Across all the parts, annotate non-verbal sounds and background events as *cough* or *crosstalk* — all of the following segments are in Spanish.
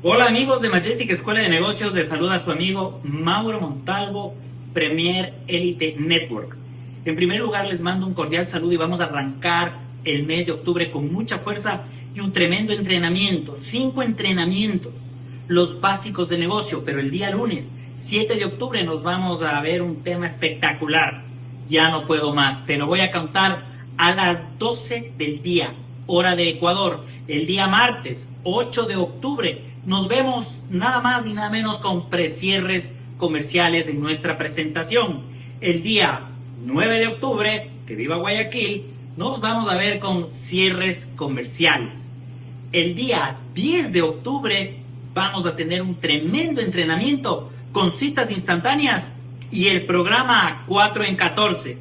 Hola amigos de Majestic Escuela de Negocios, les saluda a su amigo Mauro Montalvo, Premier Elite Network. En primer lugar les mando un cordial saludo y vamos a arrancar el mes de octubre con mucha fuerza y un tremendo entrenamiento, cinco entrenamientos, los básicos de negocio, pero el día lunes, 7 de octubre, nos vamos a ver un tema espectacular. Ya no puedo más, te lo voy a contar a las 12 del día, hora de Ecuador, el día martes, 8 de octubre nos vemos nada más ni nada menos con precierres comerciales en nuestra presentación. El día 9 de octubre, que viva Guayaquil, nos vamos a ver con cierres comerciales. El día 10 de octubre vamos a tener un tremendo entrenamiento con citas instantáneas y el programa 4 en 14.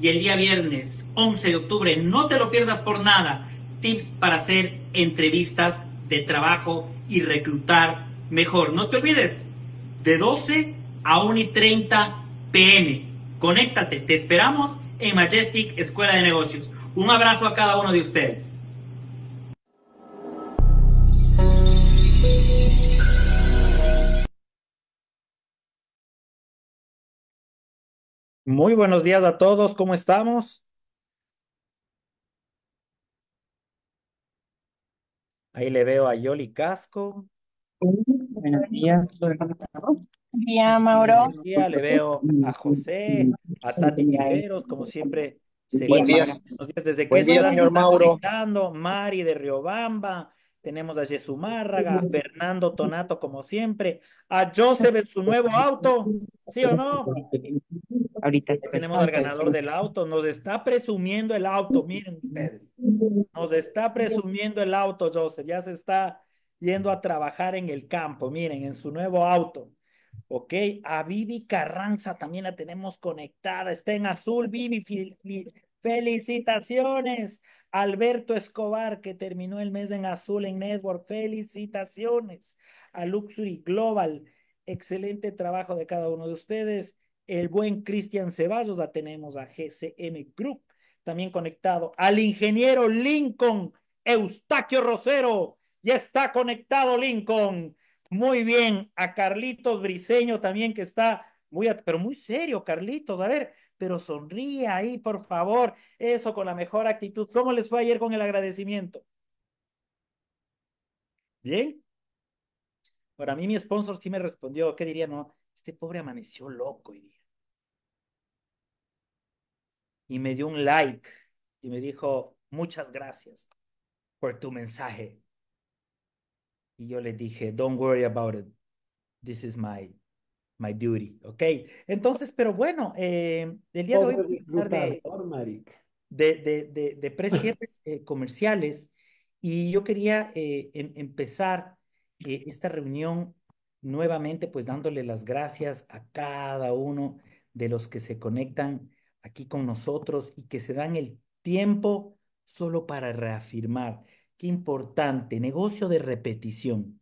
Y el día viernes 11 de octubre, no te lo pierdas por nada, tips para hacer entrevistas de trabajo y reclutar mejor. No te olvides, de 12 a 1 y 30 pm. Conéctate, te esperamos en Majestic Escuela de Negocios. Un abrazo a cada uno de ustedes. Muy buenos días a todos, ¿cómo estamos? Ahí le veo a Yoli Casco. Buenos días. Día, Mauro. Buenos días, le veo a José, a Tati Quiveros, como siempre. Buenos días. Buenos días. ¿Desde qué señor Mauro. Mari de Riobamba, tenemos a Yesumárraga, a Fernando Tonato, como siempre, a Joseph en su nuevo auto, ¿sí o no? Ahorita tenemos al ganador del auto, nos está presumiendo el auto, miren ustedes. Nos está presumiendo el auto, Joseph, ya se está yendo a trabajar en el campo, miren, en su nuevo auto. Ok, a Vivi Carranza también la tenemos conectada, está en azul, Vivi, felicitaciones. Alberto Escobar, que terminó el mes en azul en Network. Felicitaciones a Luxury Global. Excelente trabajo de cada uno de ustedes. El buen Cristian Ceballos, ya tenemos a GCM Group, también conectado. Al ingeniero Lincoln, Eustaquio Rosero, ya está conectado Lincoln. Muy bien, a Carlitos Briseño también que está muy, pero muy serio, Carlitos. A ver, pero sonríe ahí, por favor, eso con la mejor actitud. ¿Cómo les fue ayer con el agradecimiento? ¿Bien? Para mí mi sponsor sí me respondió, ¿qué diría? No, este pobre amaneció loco, día. Y me dio un like y me dijo, muchas gracias por tu mensaje. Y yo le dije, don't worry about it. This is my My duty, ok. Entonces, pero bueno, eh, el día de hoy hablar de, de, de, de, *laughs* eh, comerciales y yo quería eh, em, empezar esta reunión nuevamente pues dándole las gracias a cada uno de los que se conectan aquí con nosotros y que se dan el tiempo solo para reafirmar. Qué importante, negocio de repetición.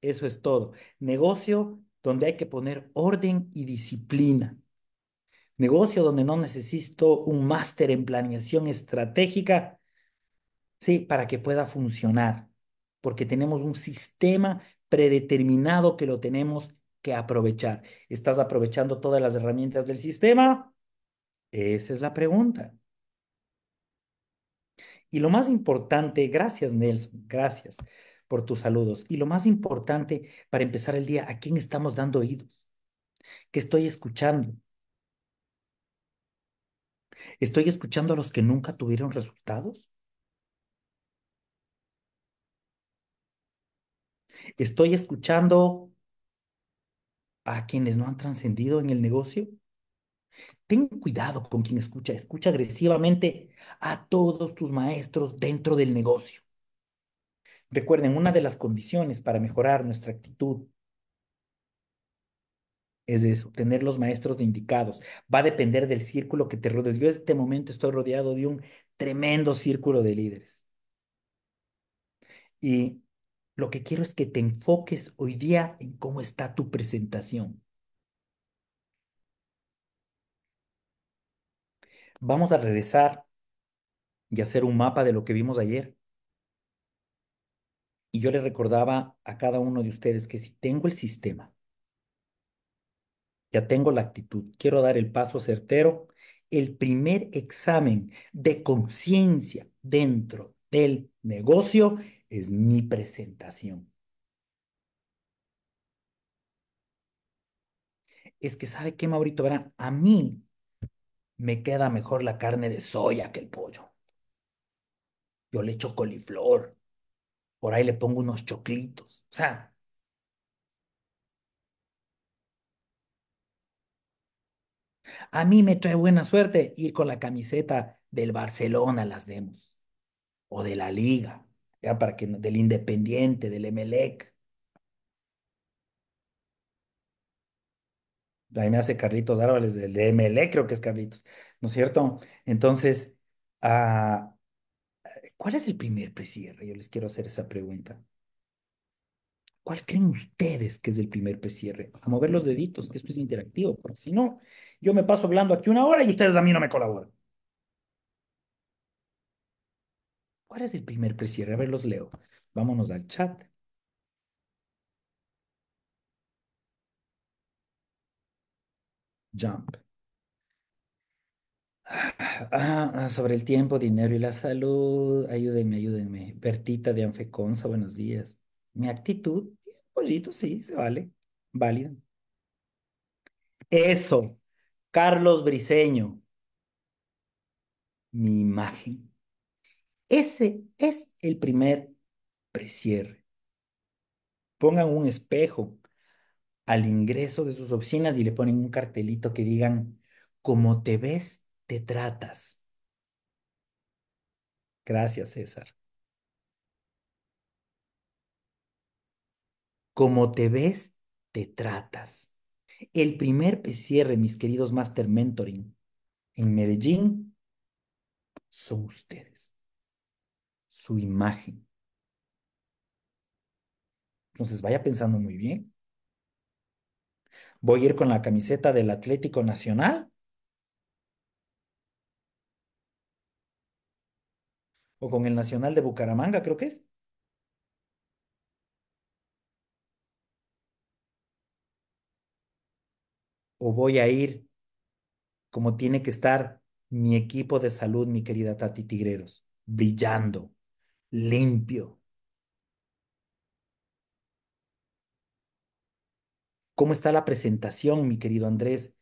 Eso es todo. Negocio donde hay que poner orden y disciplina. Negocio donde no necesito un máster en planeación estratégica, sí, para que pueda funcionar, porque tenemos un sistema predeterminado que lo tenemos que aprovechar. ¿Estás aprovechando todas las herramientas del sistema? Esa es la pregunta. Y lo más importante, gracias Nelson, gracias por tus saludos. Y lo más importante para empezar el día, ¿a quién estamos dando oídos? ¿Qué estoy escuchando? ¿Estoy escuchando a los que nunca tuvieron resultados? ¿Estoy escuchando a quienes no han trascendido en el negocio? Ten cuidado con quien escucha. Escucha agresivamente a todos tus maestros dentro del negocio. Recuerden, una de las condiciones para mejorar nuestra actitud es eso, tener los maestros indicados. Va a depender del círculo que te rodees. Yo en este momento estoy rodeado de un tremendo círculo de líderes. Y lo que quiero es que te enfoques hoy día en cómo está tu presentación. Vamos a regresar y hacer un mapa de lo que vimos ayer. Y yo le recordaba a cada uno de ustedes que si tengo el sistema, ya tengo la actitud, quiero dar el paso certero, el primer examen de conciencia dentro del negocio es mi presentación. Es que, ¿sabe qué, Maurito? a mí me queda mejor la carne de soya que el pollo. Yo le echo coliflor por ahí le pongo unos choclitos. O sea, a mí me trae buena suerte ir con la camiseta del Barcelona, las demos, o de la Liga, ya para que del Independiente, del Emelec. Ahí me hace Carlitos Árboles del de Emelec, creo que es Carlitos, ¿no es cierto? Entonces, a... Ah, ¿Cuál es el primer precierre? Yo les quiero hacer esa pregunta. ¿Cuál creen ustedes que es el primer precierre? A mover los deditos, que esto es interactivo, porque si no, yo me paso hablando aquí una hora y ustedes a mí no me colaboran. ¿Cuál es el primer precierre? A ver, los leo. Vámonos al chat. Jump. Ah, ah, sobre el tiempo, dinero y la salud. Ayúdenme, ayúdenme. Bertita de Anfeconza, buenos días. Mi actitud, pollito, sí, se vale. Válida. Eso. Carlos Briseño. Mi imagen. Ese es el primer precierre. Pongan un espejo al ingreso de sus oficinas y le ponen un cartelito que digan, ¿Cómo te ves te tratas. Gracias, César. Como te ves, te tratas. El primer cierre, mis queridos Master Mentoring, en Medellín, son ustedes, su imagen. Entonces vaya pensando muy bien. Voy a ir con la camiseta del Atlético Nacional con el Nacional de Bucaramanga, creo que es. O voy a ir como tiene que estar mi equipo de salud, mi querida Tati Tigreros, brillando, limpio. ¿Cómo está la presentación, mi querido Andrés,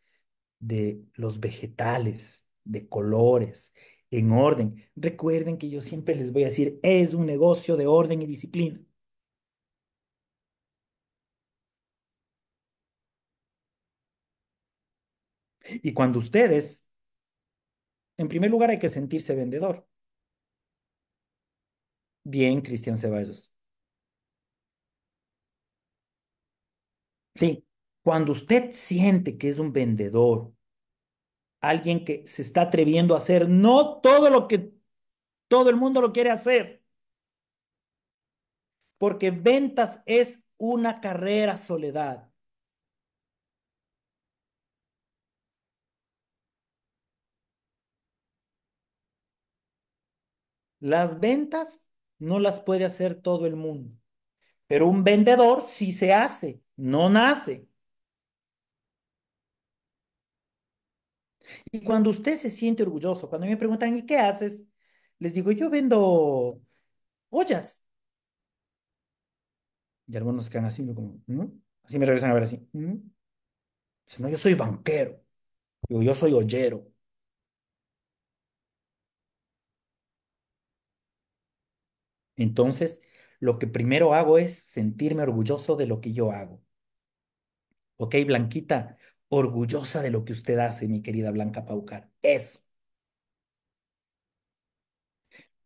de los vegetales, de colores, en orden. Recuerden que yo siempre les voy a decir, es un negocio de orden y disciplina. Y cuando ustedes, en primer lugar hay que sentirse vendedor. Bien, Cristian Ceballos. Sí, cuando usted siente que es un vendedor, alguien que se está atreviendo a hacer no todo lo que todo el mundo lo quiere hacer. Porque ventas es una carrera soledad. Las ventas no las puede hacer todo el mundo, pero un vendedor si se hace, no nace. Y cuando usted se siente orgulloso, cuando me preguntan, ¿y qué haces? Les digo, yo vendo ollas. Y algunos quedan así, como, ¿Mm?". así me regresan a ver así. ¿Mm?". no, yo soy banquero. Digo, yo soy ollero. Entonces, lo que primero hago es sentirme orgulloso de lo que yo hago. Ok, Blanquita, orgullosa de lo que usted hace, mi querida Blanca Paucar. Eso.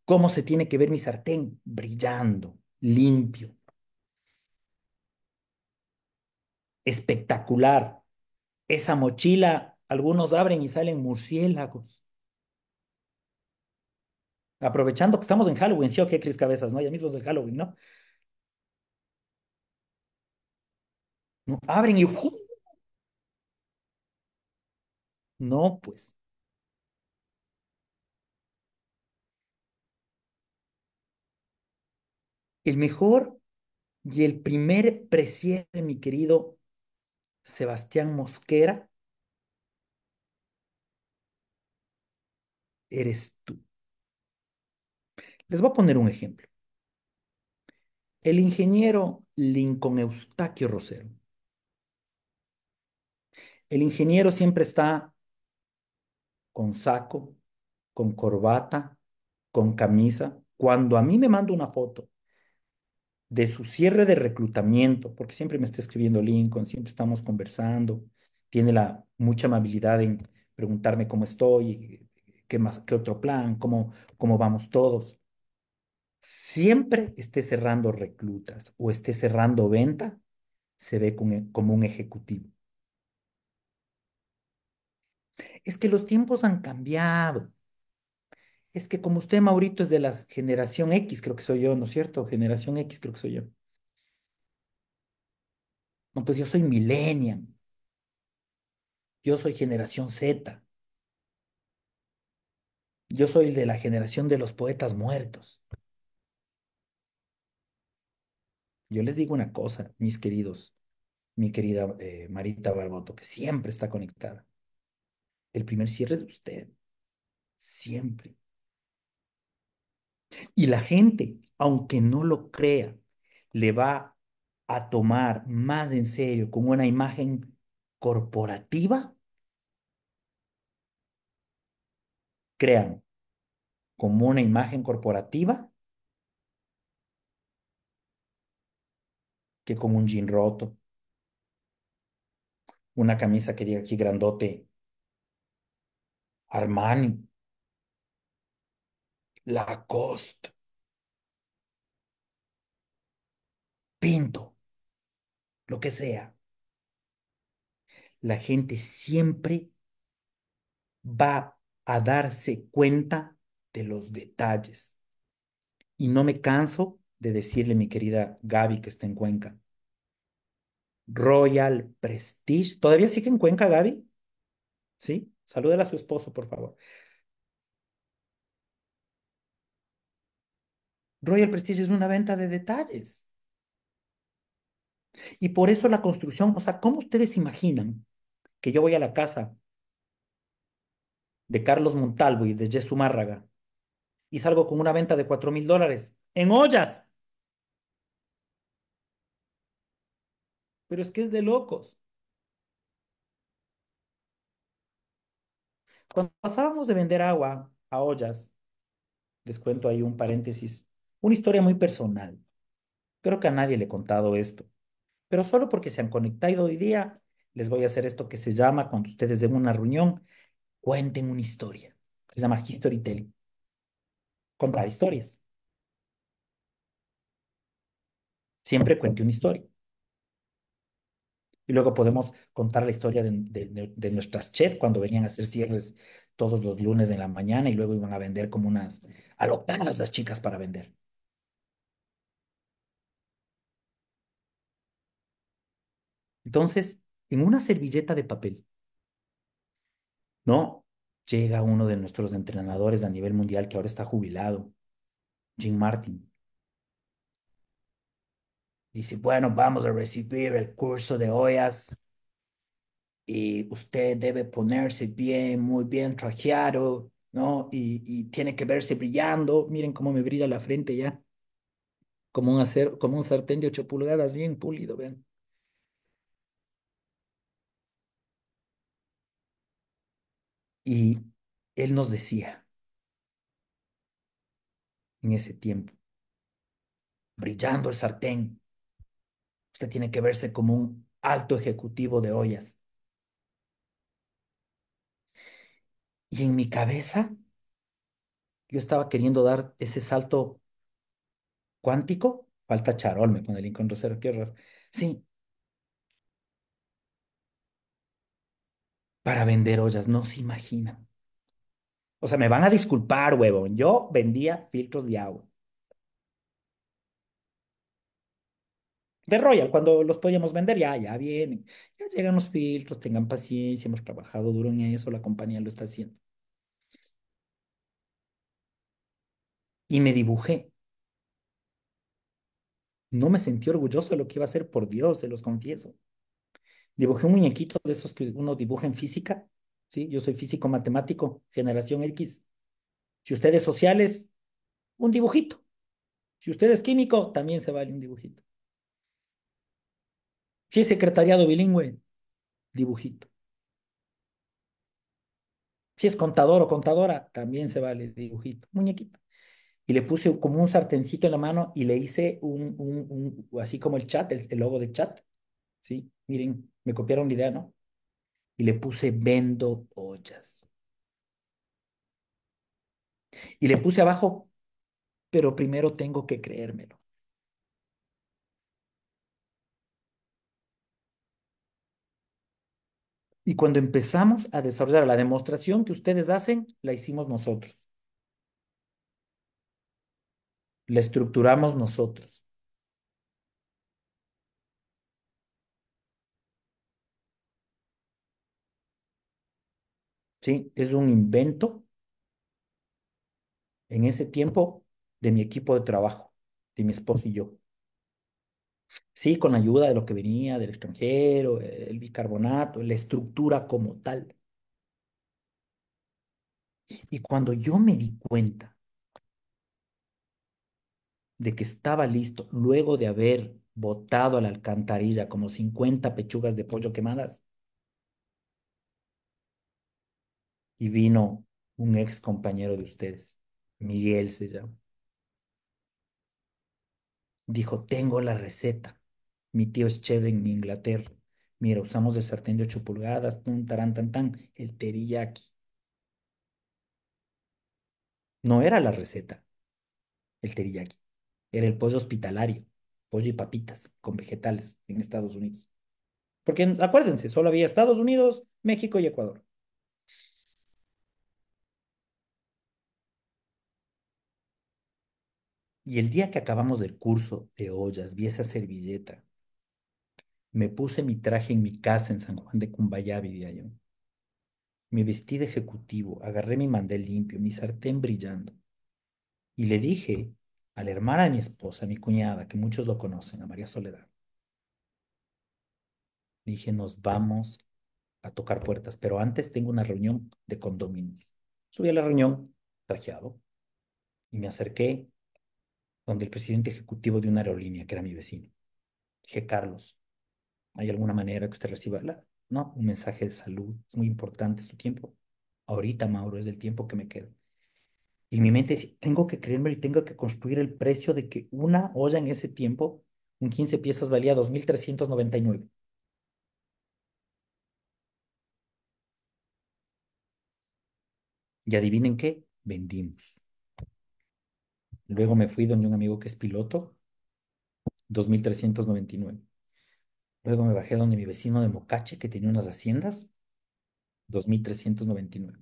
¿Cómo se tiene que ver mi sartén? Brillando, limpio. Espectacular. Esa mochila, algunos abren y salen murciélagos. Aprovechando que estamos en Halloween, ¿sí o qué, Cris Cabezas? ¿No? Ya mismo es Halloween, ¿no? ¿no? Abren y ¡ju! No, pues. El mejor y el primer presidente, mi querido Sebastián Mosquera eres tú. Les voy a poner un ejemplo. El ingeniero Lincoln Eustaquio Rosero. El ingeniero siempre está con saco, con corbata, con camisa, cuando a mí me manda una foto de su cierre de reclutamiento, porque siempre me está escribiendo Lincoln, siempre estamos conversando, tiene la mucha amabilidad en preguntarme cómo estoy, qué más, qué otro plan, cómo, cómo vamos todos. Siempre esté cerrando reclutas o esté cerrando venta, se ve e, como un ejecutivo. es que los tiempos han cambiado. Es que como usted, Maurito, es de la generación X, creo que soy yo, ¿no es cierto? Generación X, creo que soy yo. No, pues yo soy millennial. Yo soy generación Z. Yo soy de la generación de los poetas muertos. Yo les digo una cosa, mis queridos, mi querida eh, Marita Barboto, que siempre está conectada el primer cierre es de usted. Siempre. Y la gente, aunque no lo crea, le va a tomar más en serio como una imagen corporativa. Crean, como una imagen corporativa que como un jean roto, una camisa que diga aquí grandote Armani, Lacoste, Pinto, lo que sea. La gente siempre va a darse cuenta de los detalles. Y no me canso de decirle, mi querida Gaby, que está en Cuenca. Royal Prestige. ¿Todavía sigue en Cuenca, Gaby? ¿Sí? Salúdela a su esposo, por favor. Royal Prestige es una venta de detalles. Y por eso la construcción, o sea, ¿cómo ustedes imaginan que yo voy a la casa de Carlos Montalvo y de Jesús Márraga y salgo con una venta de cuatro mil dólares en ollas? Pero es que es de locos. Cuando pasábamos de vender agua a ollas, les cuento ahí un paréntesis, una historia muy personal. Creo que a nadie le he contado esto, pero solo porque se han conectado hoy día, les voy a hacer esto que se llama, cuando ustedes den una reunión, cuenten una historia. Se llama history telling. Contar historias. Siempre cuente una historia. Y luego podemos contar la historia de, nuestras chefs cuando venían a hacer cierres todos los lunes de la mañana y luego iban a vender como unas alocadas las chicas para vender. Entonces, en una servilleta de papel, ¿no? Llega uno de nuestros entrenadores a nivel mundial que ahora está jubilado, Jim Martin. Dice, bueno, vamos a recibir el curso de ollas y usted debe ponerse bien, muy bien trajeado, ¿no? Y, tiene que verse brillando. Miren cómo me brilla la frente ya. Como un, hacer, como un sartén de ocho pulgadas, bien pulido, ven. Y él nos decía, en ese tiempo, brillando el sartén, Usted tiene que verse como un alto ejecutivo de ollas. Y en mi cabeza, yo estaba queriendo dar ese salto cuántico. Falta charol, me pone el Rosero, qué horror. Sí, para vender ollas, no se imagina O sea, me van a disculpar, huevón. Yo vendía filtros de agua. de Royal, cuando los podíamos vender, ya, ya vienen, ya llegan los filtros, tengan paciencia, hemos trabajado duro en eso, la compañía lo está haciendo. Y me dibujé. No me sentí orgulloso de lo que iba a hacer, por Dios, se los confieso. Dibujé un muñequito de esos que uno dibuja en física, ¿sí? Yo soy físico matemático, generación X. Si ustedes sociales, un dibujito. Si usted es químico, también se vale un dibujito. Si es secretariado bilingüe, dibujito. Si es contador o contadora, también se vale dibujito, muñequito. Y le puse como un sartencito en la mano y le hice un, un, un así como el chat, el, logo de chat. ¿Sí? Miren, me copiaron la idea, ¿no? Y le puse vendo ollas. Y le puse abajo, pero primero tengo que creérmelo. Y cuando empezamos a desarrollar la demostración que ustedes hacen, la hicimos nosotros. La estructuramos nosotros. ¿Sí? Es un invento en ese tiempo de mi equipo de trabajo, de mi esposo y yo. Sí, con ayuda de lo que venía del extranjero, el bicarbonato, la estructura como tal. Y cuando yo me di cuenta de que estaba listo, luego de haber botado a la alcantarilla como 50 pechugas de pollo quemadas, y vino un ex compañero de ustedes, Miguel se llama dijo, tengo la receta. Mi tío es chef en Inglaterra. Mira, usamos el sartén de 8 pulgadas, un tarán, tan, tan, el teriyaki. No era la receta, el teriyaki. Era el pollo hospitalario, pollo y papitas con vegetales en Estados Unidos. Porque acuérdense, solo había Estados Unidos, México y Ecuador. Y el día que acabamos del curso de ollas, vi esa servilleta. Me puse mi traje en mi casa en San Juan de Cumbayá, vivía yo. Me vestí de ejecutivo, agarré mi mandel limpio, mi sartén brillando. Y le dije a la hermana mi esposa, mi cuñada, que muchos lo conocen, a María Soledad. Dije, nos vamos a tocar puertas, pero antes tengo una reunión de condominios. Subí a la reunión, trajeado, y me acerqué donde el presidente ejecutivo de una aerolínea, que era mi vecino, dije, Carlos, ¿hay alguna manera que usted reciba la? No, un mensaje de salud, es muy importante su tiempo. Ahorita, Mauro, es del tiempo que me queda. Y mi mente dice, tengo que creerme y tengo que construir el precio de que una olla en ese tiempo, un 15 piezas valía 2.399. Y adivinen qué, vendimos. Luego me fui donde un amigo que es piloto, 2.399. Luego me bajé donde mi vecino de Mocache, que tenía unas haciendas, 2.399.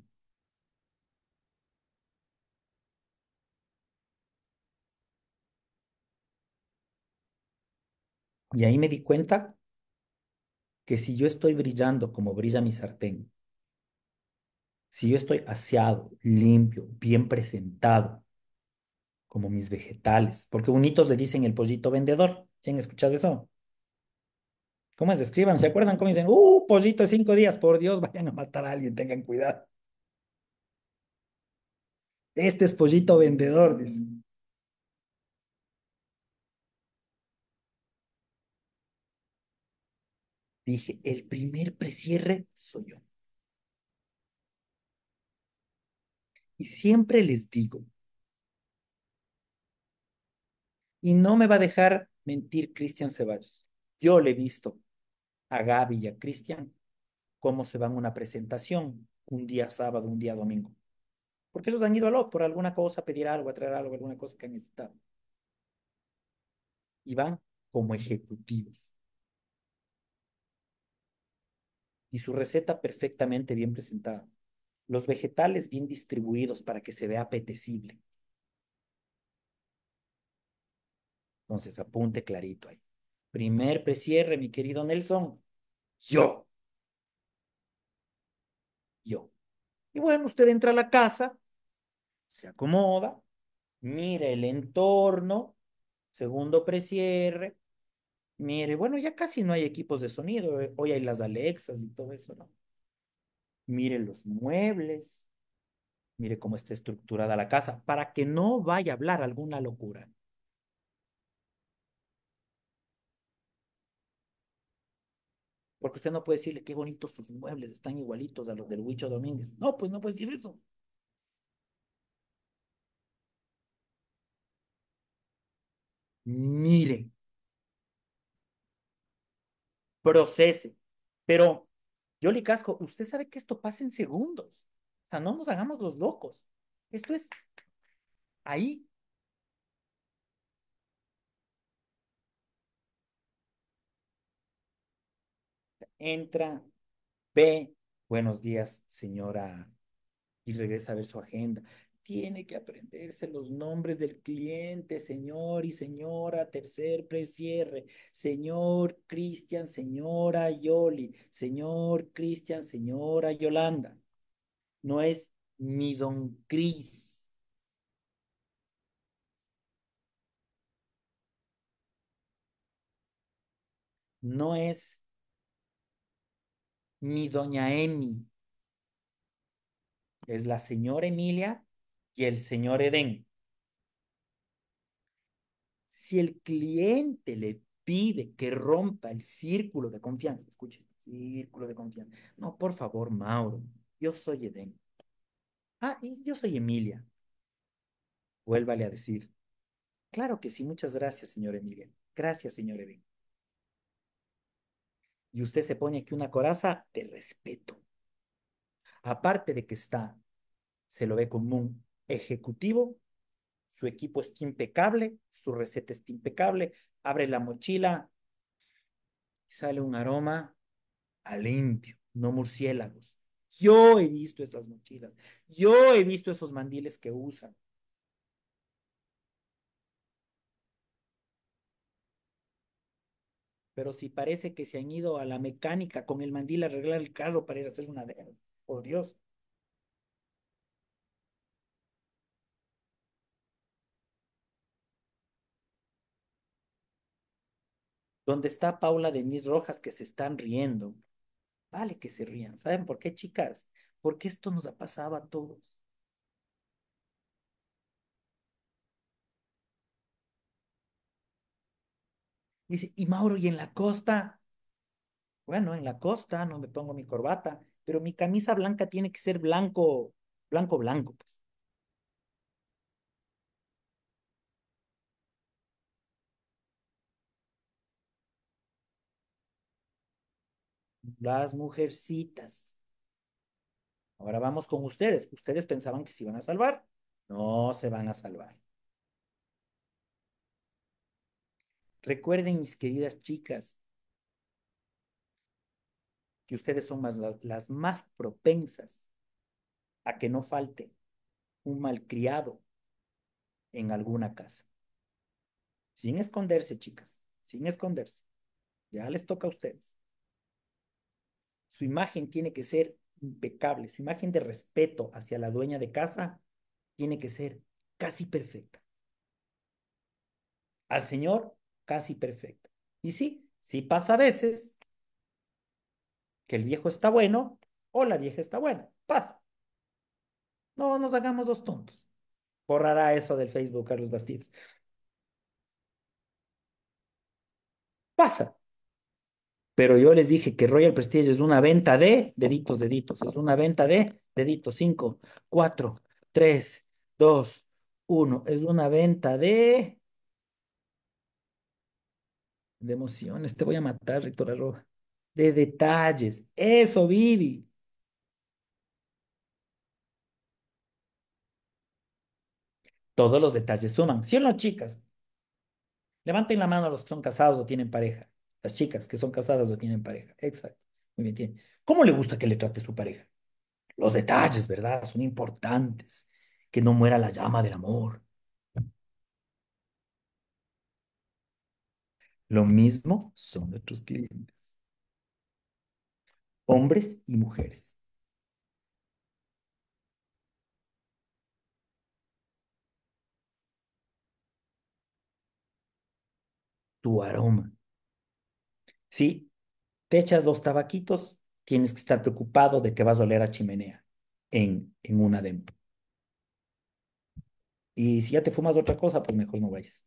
Y ahí me di cuenta que si yo estoy brillando como brilla mi sartén, si yo estoy aseado, limpio, bien presentado, como mis vegetales, porque unitos le dicen el pollito vendedor. ¿Se han escuchado eso? ¿Cómo se Escriban, mm. ¿se acuerdan cómo dicen? ¡Uh, pollito de cinco días! Por Dios, *laughs* vayan a matar a alguien, tengan cuidado. Este es pollito vendedor, dice. Dije, el primer precierre soy yo. Y siempre les digo, y no me va a dejar mentir Cristian Ceballos. Yo le he visto a Gaby y a Cristian cómo se van a una presentación un día sábado, un día domingo. Porque esos han ido a lo por alguna cosa, pedir algo, a traer algo, alguna cosa que han necesitado. Y van como ejecutivos. Y su receta perfectamente bien presentada. Los vegetales bien distribuidos para que se vea apetecible. Entonces, apunte clarito ahí. Primer precierre, mi querido Nelson. Yo. Yo. Y bueno, usted entra a la casa, se acomoda, mire el entorno, segundo precierre, mire, bueno, ya casi no hay equipos de sonido, eh, hoy hay las Alexas y todo eso, ¿no? Mire los muebles, mire cómo está estructurada la casa, para que no vaya a hablar alguna locura. Porque usted no puede decirle qué bonitos sus muebles, están igualitos a los del Huicho Domínguez. No, pues no puede decir eso. Mire, procese. Pero yo le casco, usted sabe que esto pasa en segundos. O sea, no nos hagamos los locos. Esto es ahí entra, ve, buenos días, señora, y regresa a ver su agenda. Tiene que aprenderse los nombres del cliente, señor y señora, tercer precierre, señor Cristian, señora Yoli, señor Cristian, señora Yolanda. No es ni don Cris. no es mi doña Emi. Es la señora Emilia y el señor Edén. Si el cliente le pide que rompa el círculo de confianza, escuche círculo de confianza. No, por favor, Mauro, yo soy Edén. Ah, y yo soy Emilia. Vuélvale a decir. Claro que sí, muchas gracias, señor Emilia. Gracias, señor Edén. Y usted se pone aquí una coraza de respeto. Aparte de que está, se lo ve como un ejecutivo, su equipo está impecable, su receta está impecable, abre la mochila y sale un aroma a limpio, no murciélagos. Yo he visto esas mochilas, yo he visto esos mandiles que usan. pero si parece que se han ido a la mecánica con el mandil a arreglar el carro para ir a hacer una de por Dios. dónde está Paula denis Rojas que se están riendo? Vale que se rían. ¿Saben por qué, chicas? Porque esto nos ha pasado a todos. dice, y Mauro, ¿y en la costa? Bueno, en la costa no me pongo mi corbata, pero mi camisa blanca tiene que ser blanco, blanco, blanco, pues. Las mujercitas. Ahora vamos con ustedes. Ustedes pensaban que se iban a salvar. No se van a salvar. Recuerden, mis queridas chicas, que ustedes son las más propensas a que no falte un malcriado en alguna casa. Sin esconderse, chicas, sin esconderse. Ya les toca a ustedes. Su imagen tiene que ser impecable, su imagen de respeto hacia la dueña de casa tiene que ser casi perfecta. Al Señor casi perfecto. Y sí, sí pasa a veces que el viejo está bueno o la vieja está buena. Pasa. No nos hagamos dos tontos. Borrará eso del Facebook, Carlos Bastidas. Pasa. Pero yo les dije que Royal Prestige es una venta de deditos, deditos. Es una venta de deditos. Cinco, cuatro, tres, dos, uno. Es una venta de de emociones. Te voy a matar, Rectora Roja. De detalles. Eso, Vivi. Todos los detalles suman. Si o las chicas? Levanten la mano a los que son casados o tienen pareja. Las chicas que son casadas o tienen pareja. Exacto. Muy bien. ¿Cómo le gusta que le trate su pareja? Los detalles, ¿verdad? Son importantes. Que no muera la llama del amor. Lo mismo son nuestros clientes. Hombres y mujeres. Tu aroma. Si te echas los tabaquitos, tienes que estar preocupado de que vas a oler a chimenea en, en una demo. Y si ya te fumas otra cosa, pues mejor no vayas.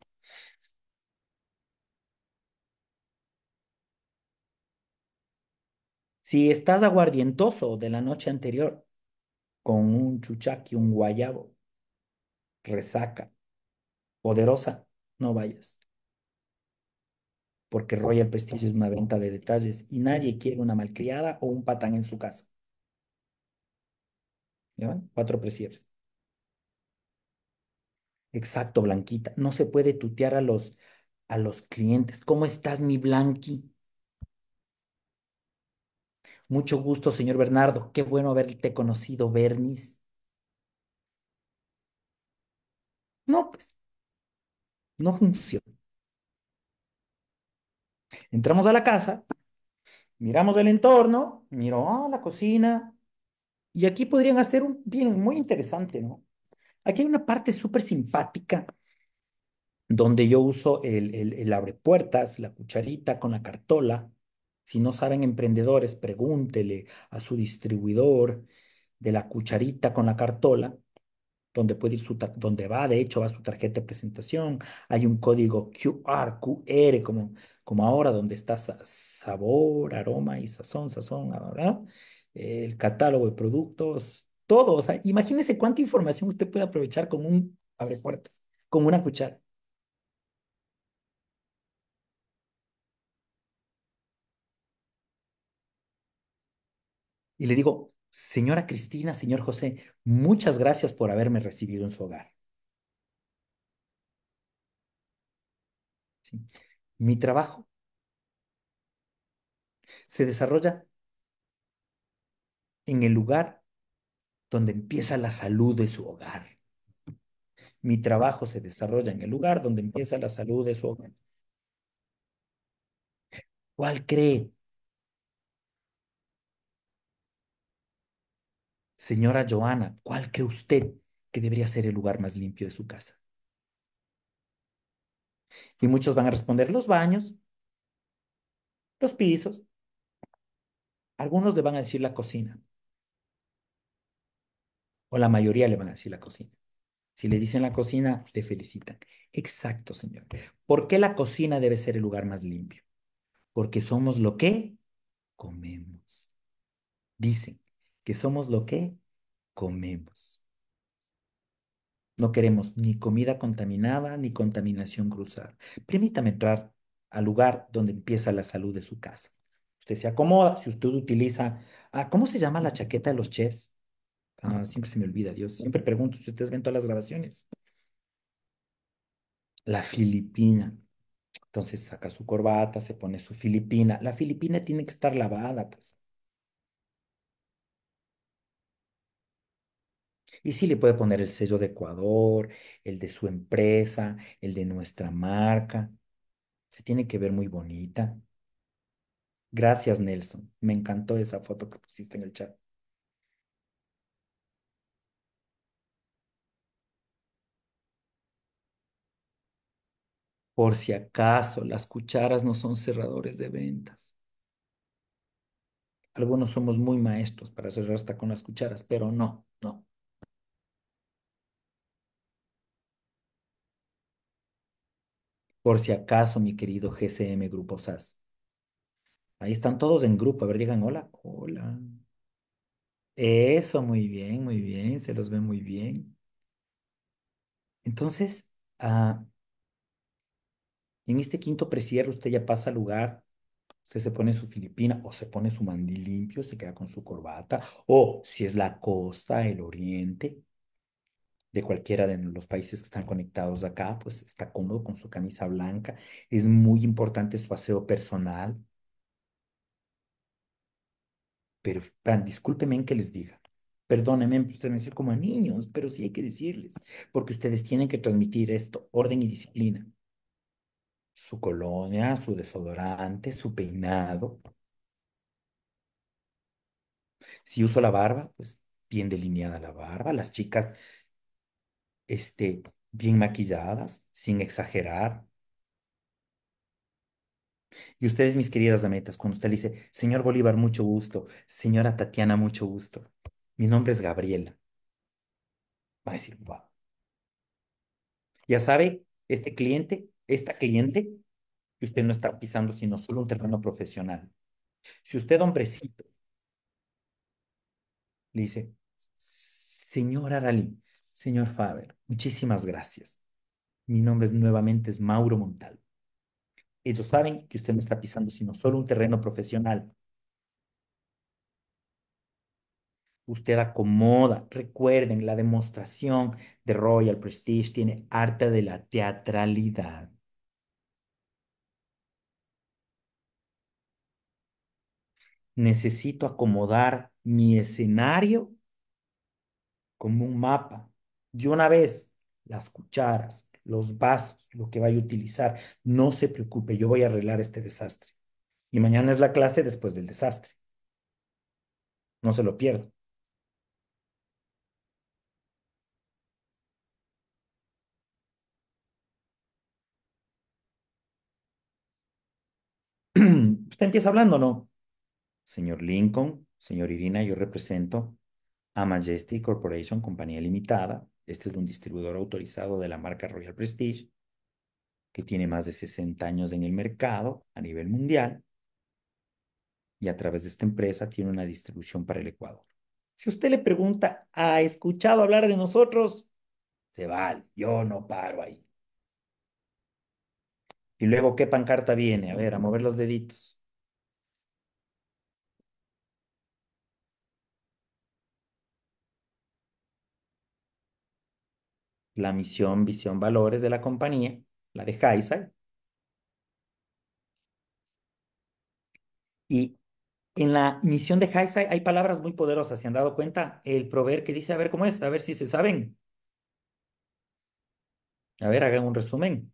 Si estás aguardientoso de la noche anterior, con un chuchaqui, un guayabo, resaca, poderosa, no vayas. Porque Royal Prestige es una venta de detalles y nadie quiere una malcriada o un patán en su casa. ¿Ya? Cuatro presieres. Exacto, Blanquita. No se puede tutear a los, a los clientes. ¿Cómo estás, mi Blanqui? Mucho gusto, señor Bernardo. Qué bueno haberte conocido, Bernis. No, pues, no funciona. Entramos a la casa, miramos el entorno, miro ah, la cocina, y aquí podrían hacer un bien muy interesante, ¿no? Aquí hay una parte súper simpática donde yo uso el, el, el la cucharita con la cartola, si no saben emprendedores, pregúntele a su distribuidor de la cucharita con la cartola, donde puede ir su donde va, de hecho, va su tarjeta de presentación. Hay un código QR, QR, como, como ahora, donde está sabor, aroma y sazón, sazón, ah, ¿verdad? El catálogo de productos, todo. O sea, imagínese cuánta información usted puede aprovechar con un abre puertas, con una cuchara. y le digo, señora Cristina, señor José, muchas gracias por haberme recibido en su hogar. Mi trabajo se desarrolla en el lugar donde empieza la salud de su hogar. Mi trabajo se desarrolla en el lugar donde empieza la salud de su hogar. ¿Cuál cree Señora Joana, ¿cuál cree usted que debería ser el lugar más limpio de su casa? Y muchos van a responder los baños, los pisos. Algunos le van a decir la cocina. O la mayoría le van a decir la cocina. Si le dicen la cocina, le felicitan. Exacto, señor. ¿Por qué la cocina debe ser el lugar más limpio? Porque somos lo que comemos. Dicen, que somos lo que comemos. No queremos ni comida contaminada ni contaminación cruzada. Permítame entrar al lugar donde empieza la salud de su casa. Usted se acomoda, si usted utiliza, ah, ¿cómo se llama la chaqueta de los chefs? Ah, siempre se me olvida, Dios. Siempre pregunto si ustedes ven todas las grabaciones. La Filipina. Entonces saca su corbata, se pone su Filipina. La Filipina tiene que estar lavada, pues. Y sí le puede poner el sello de Ecuador, el de su empresa, el de nuestra marca. Se tiene que ver muy bonita. Gracias, Nelson. Me encantó esa foto que pusiste en el chat. Por si acaso, las cucharas no son cerradores de ventas. Algunos somos muy maestros para cerrar hasta con las cucharas, pero no. por si acaso, mi querido GCM Grupo SAS. Ahí están todos en grupo. A ver, digan hola. Hola. Eso, muy bien, muy bien. Se los ve muy bien. Entonces, ah, en este quinto precierre usted ya pasa al lugar. Usted se pone su filipina o se pone su mandil limpio, se queda con su corbata. O si es la costa, el oriente, de cualquiera de los países que están conectados acá, pues está cómodo con su camisa blanca. Es muy importante su aseo personal. Pero, Fran, discúlpenme que les diga. Perdónenme, ustedes me como a niños, pero sí hay que decirles, porque ustedes tienen que transmitir esto, orden y disciplina. Su colonia, su desodorante, su peinado. Si uso la barba, pues bien delineada la barba. Las chicas este, bien maquilladas, sin exagerar. Y ustedes, mis queridas dametas, cuando usted le dice, señor Bolívar, mucho gusto, señora Tatiana, mucho gusto, mi nombre es Gabriela, va a decir, wow. Ya sabe, este cliente, esta cliente, usted no está pisando sino solo un terreno profesional. Si usted, hombrecito, le dice, señora Aralí, Señor Faber, muchísimas gracias. Mi nombre es, nuevamente es Mauro Montal. Ellos saben que usted no está pisando sino solo un terreno profesional. Usted acomoda, recuerden, la demostración de Royal Prestige tiene arte de la teatralidad. Necesito acomodar mi escenario como un mapa de una vez las cucharas, los vasos, lo que vaya a utilizar. No se preocupe, yo voy a arreglar este desastre. Y mañana es la clase después del desastre. No se lo pierdo. *clears throat* ¿Usted empieza hablando no? Señor Lincoln, señor Irina, yo represento a Majestic Corporation, compañía limitada, este es un distribuidor autorizado de la marca Royal Prestige, que tiene más de 60 años en el mercado a nivel mundial. Y a través de esta empresa tiene una distribución para el Ecuador. Si usted le pregunta, ¿ha escuchado hablar de nosotros? Se va, yo no paro ahí. Y luego, ¿qué pancarta viene? A ver, a mover los deditos. la misión, visión, valores de la compañía, la de Highside. Y en la misión de Heisai hay palabras muy poderosas, ¿se han dado cuenta? El proveer que dice, a ver cómo es, a ver si se saben. A ver, hagan un resumen.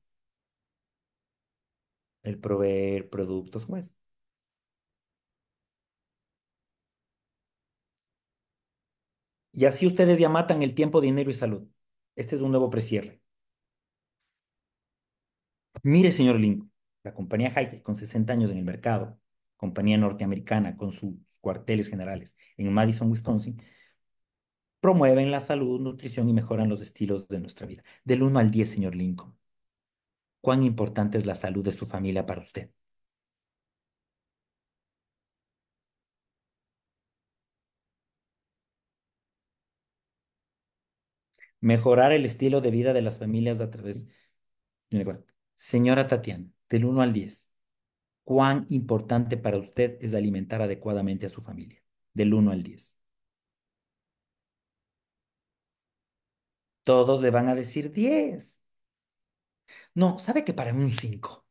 El proveer productos, ¿cómo es? Y así ustedes ya matan el tiempo, dinero y salud. Este es un nuevo precierre. Mire, señor Lincoln, la compañía Heisei, con 60 años en el mercado, compañía norteamericana con sus cuarteles generales en Madison, Wisconsin, promueven la salud, nutrición y mejoran los estilos de nuestra vida. Del 1 al 10, señor Lincoln, ¿cuán importante es la salud de su familia para usted? mejorar el estilo de vida de las familias a través Señora Tatiana, del 1 al 10, ¿cuán importante para usted es alimentar adecuadamente a su familia? Del 1 al 10. Todos le van a decir 10. No, sabe que para un 5.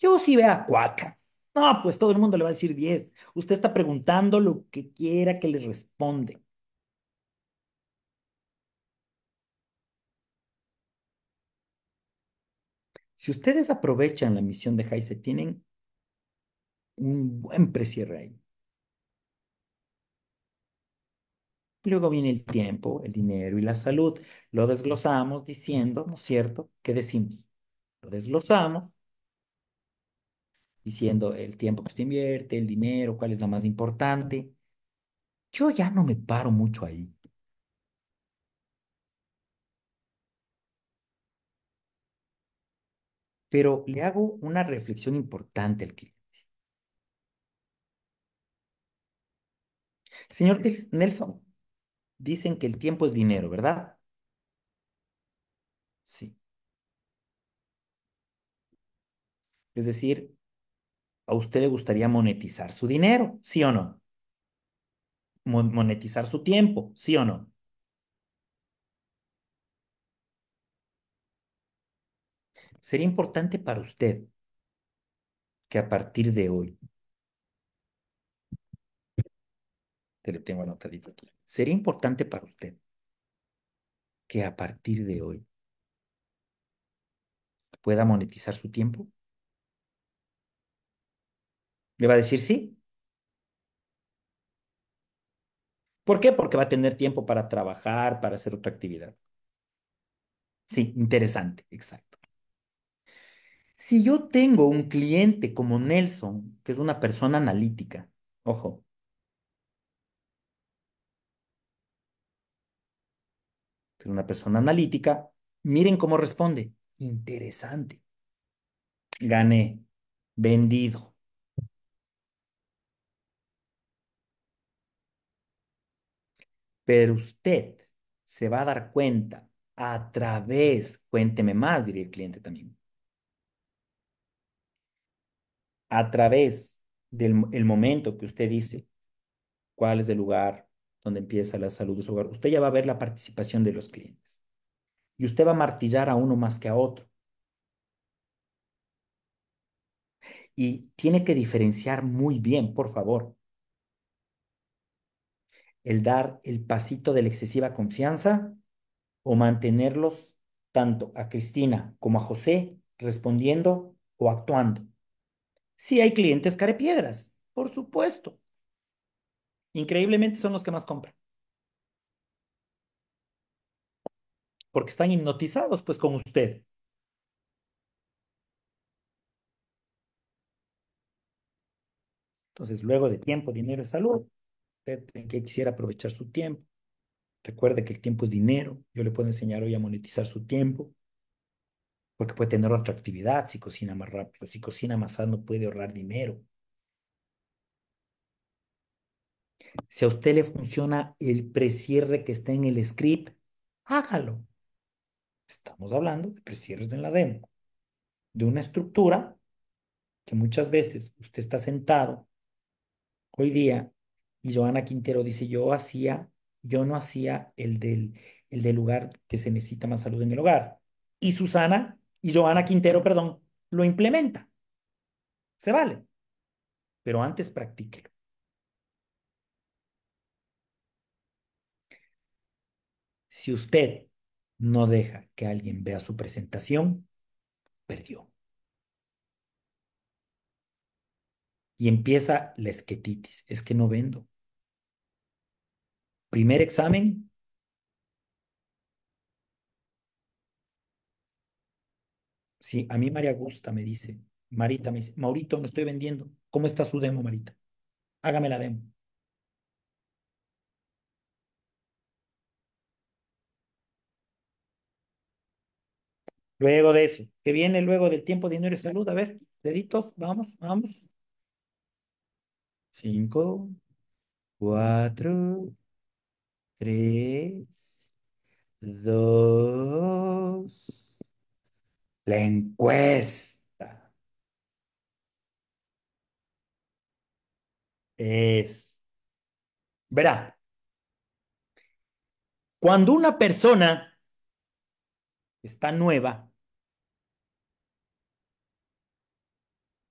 Yo sí veo a 4. No, pues todo el mundo le va a decir 10. Usted está preguntando lo que quiera que le responde. Si ustedes aprovechan la misión de se tienen un buen precierre ahí. Luego viene el tiempo, el dinero y la salud. Lo desglosamos diciendo, ¿no es cierto? ¿Qué decimos? Lo desglosamos diciendo el tiempo que usted invierte, el dinero, cuál es la más importante. Yo ya no me paro mucho ahí. pero le hago una reflexión importante al cliente. Señor Nelson, dicen que el tiempo es dinero, ¿verdad? Sí. Es decir, ¿a usted le gustaría monetizar su dinero? ¿Sí o no? Monetizar su tiempo, ¿sí o no? sería importante para usted que a partir de hoy, te lo tengo anotadito aquí, sería importante para usted que a partir de hoy pueda monetizar su tiempo. ¿Le va a decir sí? ¿Por qué? Porque va a tener tiempo para trabajar, para hacer otra actividad. Sí, interesante, exacto. Si yo tengo un cliente como Nelson, que es una persona analítica, ojo, es una persona analítica, miren cómo responde. Interesante. Gané, vendido. Pero usted se va a dar cuenta a través, cuénteme más, diría el cliente también, a través del momento que usted dice cuál es el lugar donde empieza la salud de su hogar, usted ya va a ver la participación de los clientes. Y usted va a martillar a uno más que a otro. Y tiene que diferenciar muy bien, por favor, el dar el pasito de la excesiva confianza o mantenerlos tanto a Cristina como a José respondiendo o actuando. Sí hay clientes carepiedras, por supuesto. Increíblemente son los que más compran. Porque están hipnotizados pues con usted. Entonces, luego de tiempo, dinero y salud, usted que quisiera aprovechar su tiempo. Recuerde que el tiempo es dinero. Yo le puedo enseñar hoy a monetizar su tiempo porque puede tener otra actividad si cocina más rápido, si cocina más no puede ahorrar dinero. Si a usted le funciona el precierre que está en el script, hágalo. Estamos hablando de precierres en la demo, de una estructura que muchas veces usted está sentado hoy día y Joana Quintero dice, yo hacía, yo no hacía el del, el del lugar que se necesita más salud en el hogar. Y Susana y Joana Quintero, perdón, lo implementa. Se vale. Pero antes practíquelo. Si usted no deja que alguien vea su presentación, perdió. Y empieza la esquetitis. Es que no vendo. Primer examen, Sí, a mí María Gusta me dice, Marita me dice, Maurito, no estoy vendiendo. ¿Cómo está su demo, Marita? Hágame la demo. Luego de eso, que viene luego del tiempo, dinero y salud. A ver, deditos, vamos, vamos. Cinco, cuatro, tres, dos. La encuesta es, verá, cuando una persona está nueva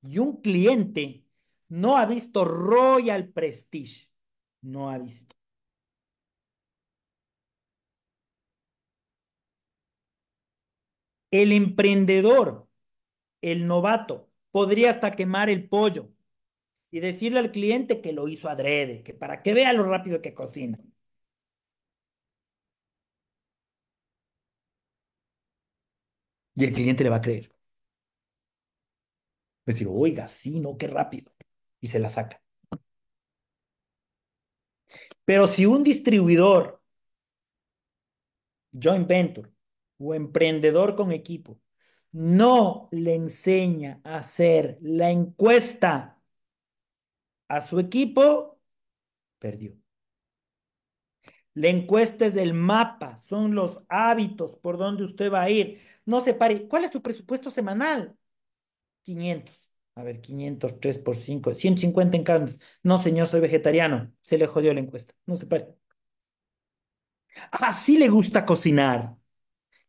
y un cliente no ha visto Royal Prestige, no ha visto. El emprendedor, el novato, podría hasta quemar el pollo y decirle al cliente que lo hizo adrede, que para que vea lo rápido que cocina. Y el cliente le va a creer. Me a decir, oiga, sí, no, qué rápido. Y se la saca. Pero si un distribuidor, joint venture, o emprendedor con equipo no le enseña a hacer la encuesta a su equipo, perdió. La encuesta es del mapa, son los hábitos por donde usted va a ir. No se pare. ¿Cuál es su presupuesto semanal? 500. A ver, 500, 3 por 5, 150 en carnes. No, señor, soy vegetariano. Se le jodió la encuesta. No se pare. Así le gusta cocinar.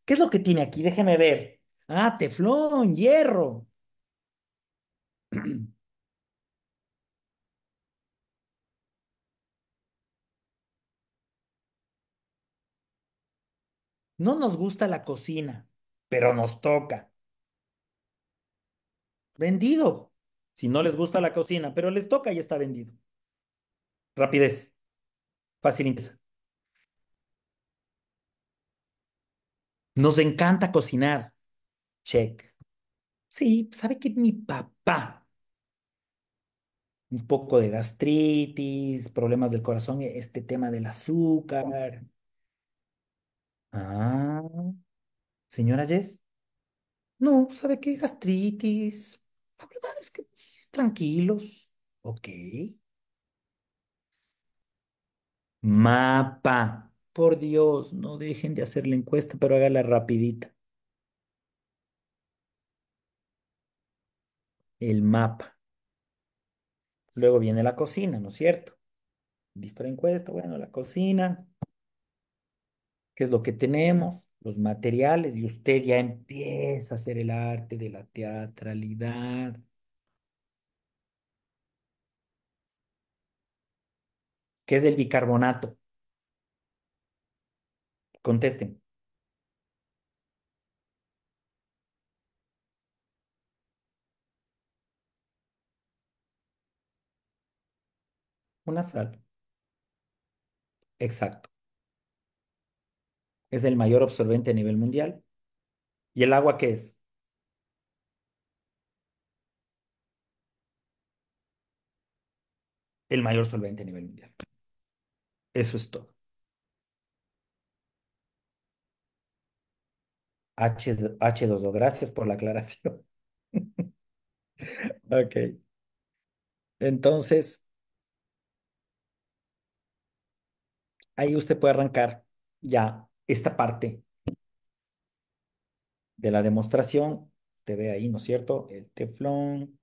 ¿Qué es lo que tiene aquí? Déjeme ver. Ah, teflón, hierro. *clears throat* No nos gusta la cocina, pero nos toca. Vendido. Si no les gusta la cocina, pero les toca, ya está vendido. Rapidez. Fácil Facilidad. Nos encanta cocinar. Check. Sí, sabe que mi papá, un poco de gastritis, problemas del corazón, e, este tema del azúcar. Ah, señora Jess, no, sabe que gastritis. La verdad es que pues, tranquilos. Ok. Mapa. Por Dios, no dejen de hacer la encuesta, pero hágala rapidita. El mapa. Luego viene la cocina, ¿no es cierto? Visto la encuesta, bueno, la cocina. ¿Qué es lo que tenemos? Los materiales. Y usted ya empieza a hacer el arte de la teatralidad. ¿Qué es el bicarbonato? Contesten. Una sal. Exacto. Es el mayor absorbente a nivel mundial. ¿Y el agua qué es? El mayor solvente a nivel mundial. Eso es todo. H, H2O. Gracias por la aclaración. *laughs* ok. Entonces, ahí usted puede arrancar ya esta parte de la demostración. te ve ahí, ¿no es cierto? El teflón,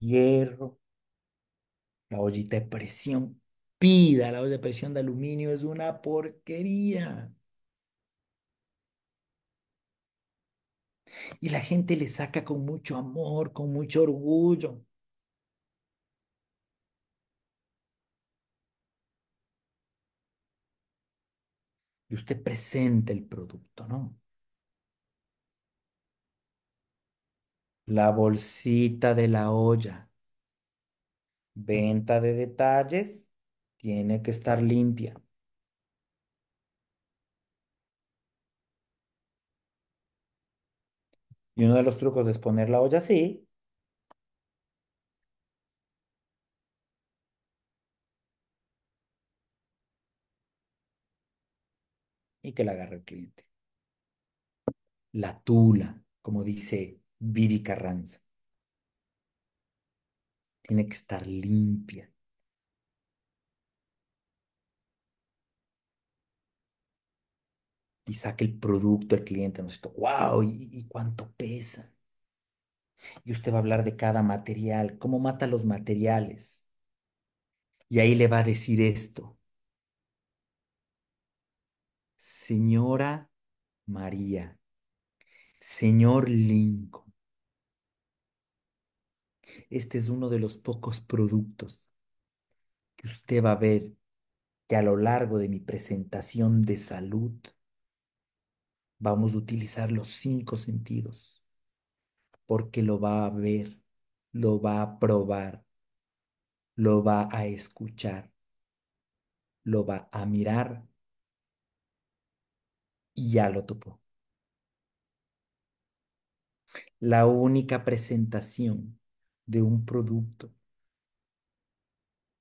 hierro, la ollita de presión. Pida, la olla de presión de aluminio es una porquería. Y la gente le saca con mucho amor, con mucho orgullo. Y usted presenta el producto, ¿no? La bolsita de la olla. Venta de detalles tiene que estar limpia. Y uno de los trucos es poner la olla así. Y que la agarre el cliente. La tula, como dice Vivi Carranza. Tiene que estar limpia. y saque el producto el cliente, nos dice ¡Wow! ¿Y, y cuánto pesa? Y usted va a hablar de cada material, cómo mata los materiales. Y ahí le va a decir esto. Señora María, señor Lincoln, este es uno de los pocos productos que usted va a ver que a lo largo de mi presentación de salud vamos a utilizar los cinco sentidos, porque lo va a ver, lo va a probar, lo va a escuchar, lo va a mirar y ya lo topó. La única presentación de un producto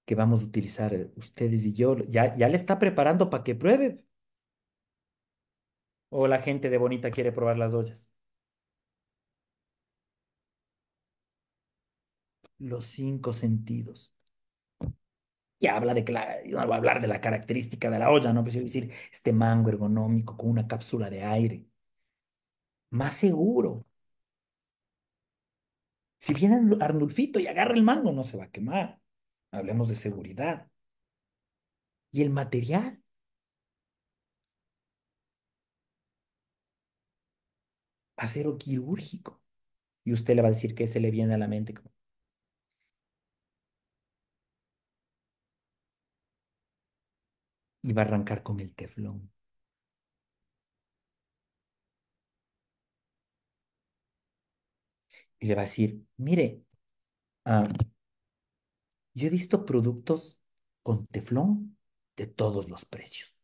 que vamos a utilizar eh, ustedes y yo, ya, ya le está preparando para que pruebe o la gente de Bonita quiere probar las ollas? Los cinco sentidos. Ya habla de que la- no va a hablar de la característica de la olla, ¿no? Pues decir, este mango ergonómico con una cápsula de aire. Más seguro. Si viene Arnulfito y agarra el mango, no se va a quemar. Hablemos de seguridad. ¿Y el material? acero quirúrgico. Y usted le va a decir que se le viene a la mente. Y va a arrancar con el teflón. Y le va a decir, mire, ah, yo he visto productos con teflón de todos los precios.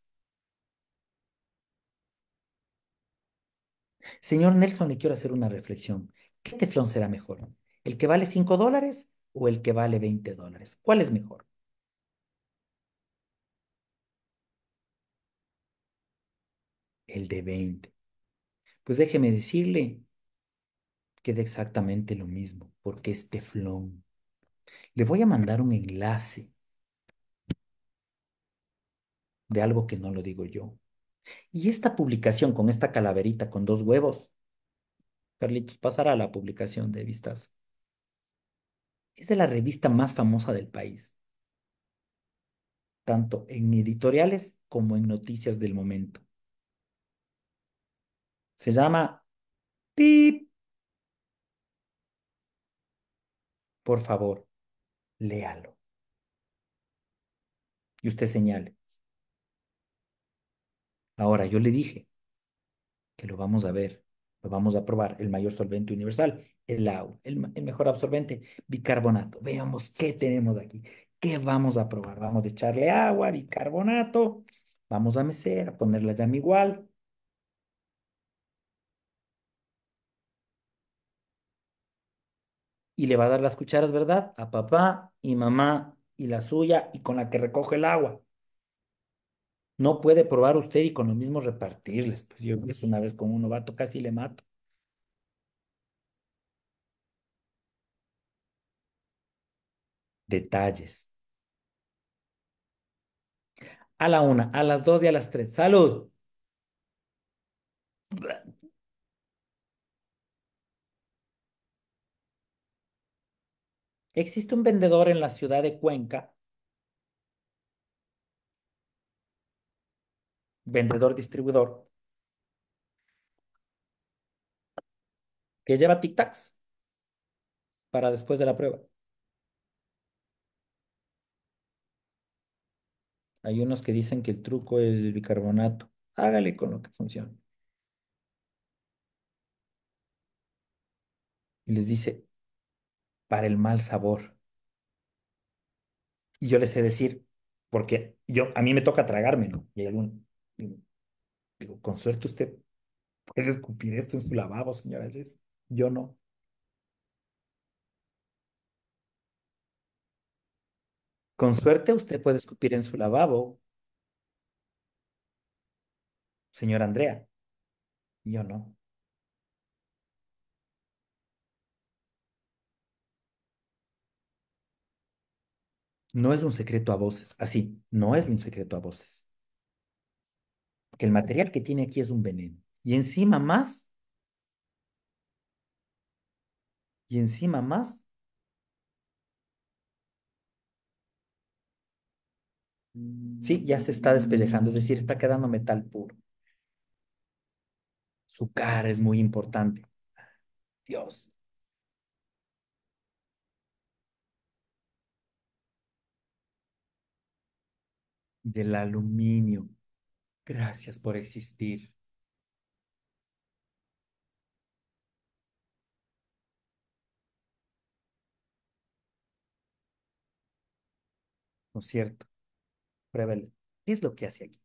Señor Nelson, le quiero hacer una reflexión. ¿Qué teflón será mejor? ¿El que vale 5 dólares o el que vale 20 dólares? ¿Cuál es mejor? El de 20. Pues déjeme decirle que es exactamente lo mismo, porque es teflón. Le voy a mandar un enlace de algo que no lo digo yo. Y esta publicación con esta calaverita con dos huevos, Carlitos, pasará a la publicación de Vistazo. Es de la revista más famosa del país, tanto en editoriales como en noticias del momento. Se llama PIP. Por favor, léalo. Y usted señale, Ahora, yo le dije que lo vamos a ver, lo vamos a probar, el mayor solvente universal, el agua, el, mejor absorbente, bicarbonato. Veamos qué tenemos aquí, qué vamos a probar. Vamos a echarle agua, bicarbonato, vamos a mecer, a poner la llama igual. Y le va a dar las cucharas, ¿verdad? A papá y mamá y la suya y con la que recoge el agua. No puede probar usted y con lo mismo repartirles. Pues yo una vez con un novato, casi le mato. Detalles. A la una, a las dos y a las tres. Salud. Existe un vendedor en la ciudad de Cuenca vendedor-distribuidor, que lleva tic-tacs para después de la prueba. Hay unos que dicen que el truco es el bicarbonato. Hágale con lo que funciona. Y les dice, para el mal sabor. Y yo les sé decir, porque yo, a mí me toca ¿no? y hay algún Digo, con suerte usted puede escupir esto en su lavabo, señora Yo no. Con suerte usted puede escupir en su lavabo, señora Andrea. Yo no. No es un secreto a voces, así, no es un secreto a voces el material que tiene aquí es un veneno. Y encima más, y encima más, sí, ya se está despellejando, es decir, está quedando metal puro. Su cara es muy importante. Dios. Del aluminio. Gracias por existir. ¿No es cierto? Pruébalo. ¿Qué es lo que hace aquí?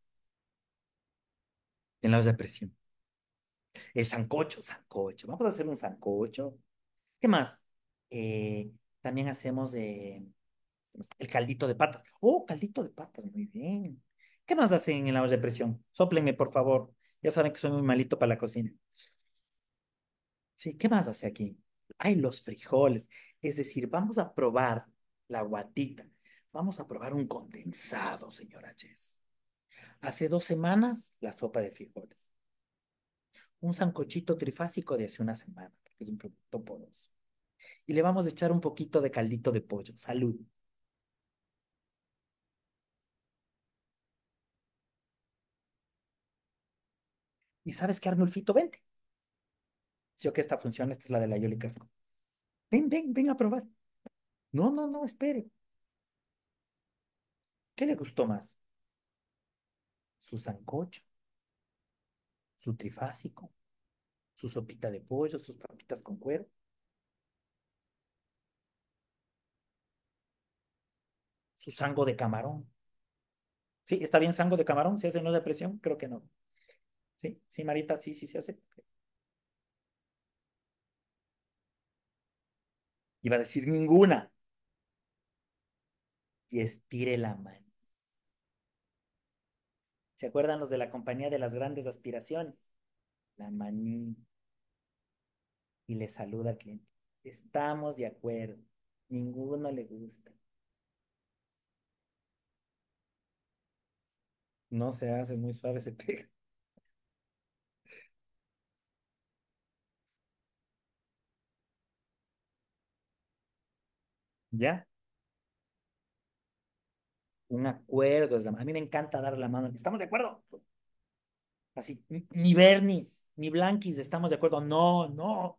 En la depresión. El sancocho, sancocho. Vamos a hacer un sancocho. ¿Qué más? Eh, también hacemos eh, el caldito de patas. Oh, caldito de patas, muy bien. ¿Qué más hacen en la olla de presión? Sóplenme, por favor. Ya saben que soy muy malito para la cocina. Sí, ¿qué más hace aquí? Hay los frijoles. Es decir, vamos a probar la guatita. Vamos a probar un condensado, señora Jess. Hace dos semanas, la sopa de frijoles. Un sancochito trifásico de hace una semana, porque es un producto poderoso. Y le vamos a echar un poquito de caldito de pollo. Salud. Y sabes que Arnulfito, vente. o que esta función, esta es la de la Yoli Casco. Ven, ven, ven a probar. No, no, no, espere. ¿Qué le gustó más? Su sancocho, su trifásico, su sopita de pollo, sus papitas con cuero. Su sango de camarón. ¿Sí? ¿Está bien sango de camarón? Si hace no depresión? Creo que no. Sí, sí, Marita, sí, sí se hace. Iba a decir ninguna. Y estire la mano. ¿Se acuerdan los de la compañía de las grandes aspiraciones? La maní. Y le saluda al cliente. Estamos de acuerdo. Ninguno le gusta. No se hace, muy suave, ese pega. ¿Ya? Un acuerdo es A mí me encanta dar la mano. ¿Estamos de acuerdo? Así, ni Bernis, ni Blanquis, estamos de acuerdo. No, no.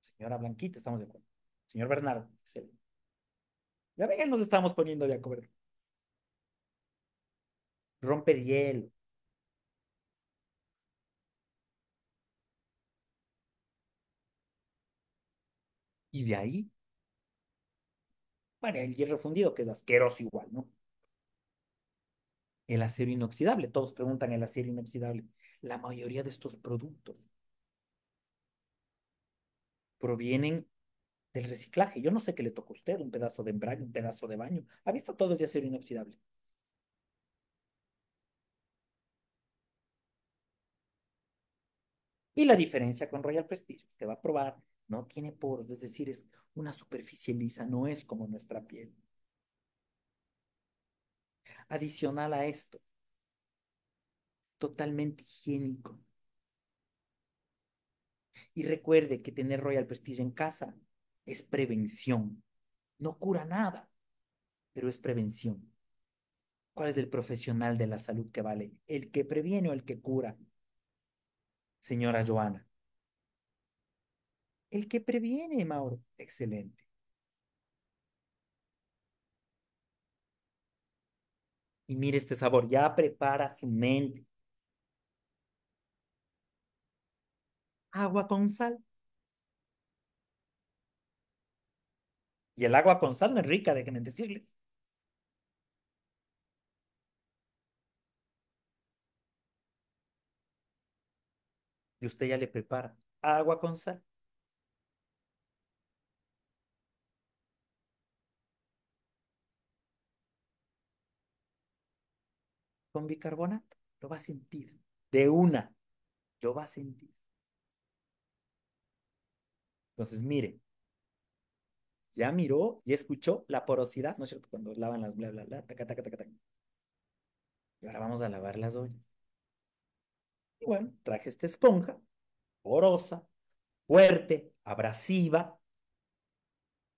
Señora Blanquita, estamos de acuerdo. Señor Bernardo, excelente. Ya ven, nos estamos poniendo de acuerdo. Romper hielo. Y de ahí, para el hierro fundido, que es asqueroso igual, ¿no? El acero inoxidable, todos preguntan el acero inoxidable. La mayoría de estos productos provienen del reciclaje. Yo no sé qué le tocó a usted, un pedazo de embrague, un pedazo de baño. ¿Ha visto todo de acero inoxidable? Y la diferencia con Royal Prestige, Usted va a probar, no tiene poros, es decir, es una superficie lisa, no es como nuestra piel. Adicional a esto, totalmente higiénico. Y recuerde que tener Royal Prestige en casa es prevención. No cura nada, pero es prevención. ¿Cuál es el profesional de la salud que vale? ¿El que previene o el que cura? señora Joana. El que previene, Mauro. Excelente. Y mire este sabor, ya prepara su mente. Agua con sal. Y el agua con sal no es rica, de déjenme decirles. y usted ya le prepara agua con sal. Con bicarbonato, lo va a sentir. De una, lo va a sentir. Entonces, mire, ya miró y escuchó la porosidad, ¿no es cierto? Cuando lavan las bla, bla, bla, Y ahora vamos a lavar las ollas. Y bueno, traje esta esponja, porosa, fuerte, abrasiva,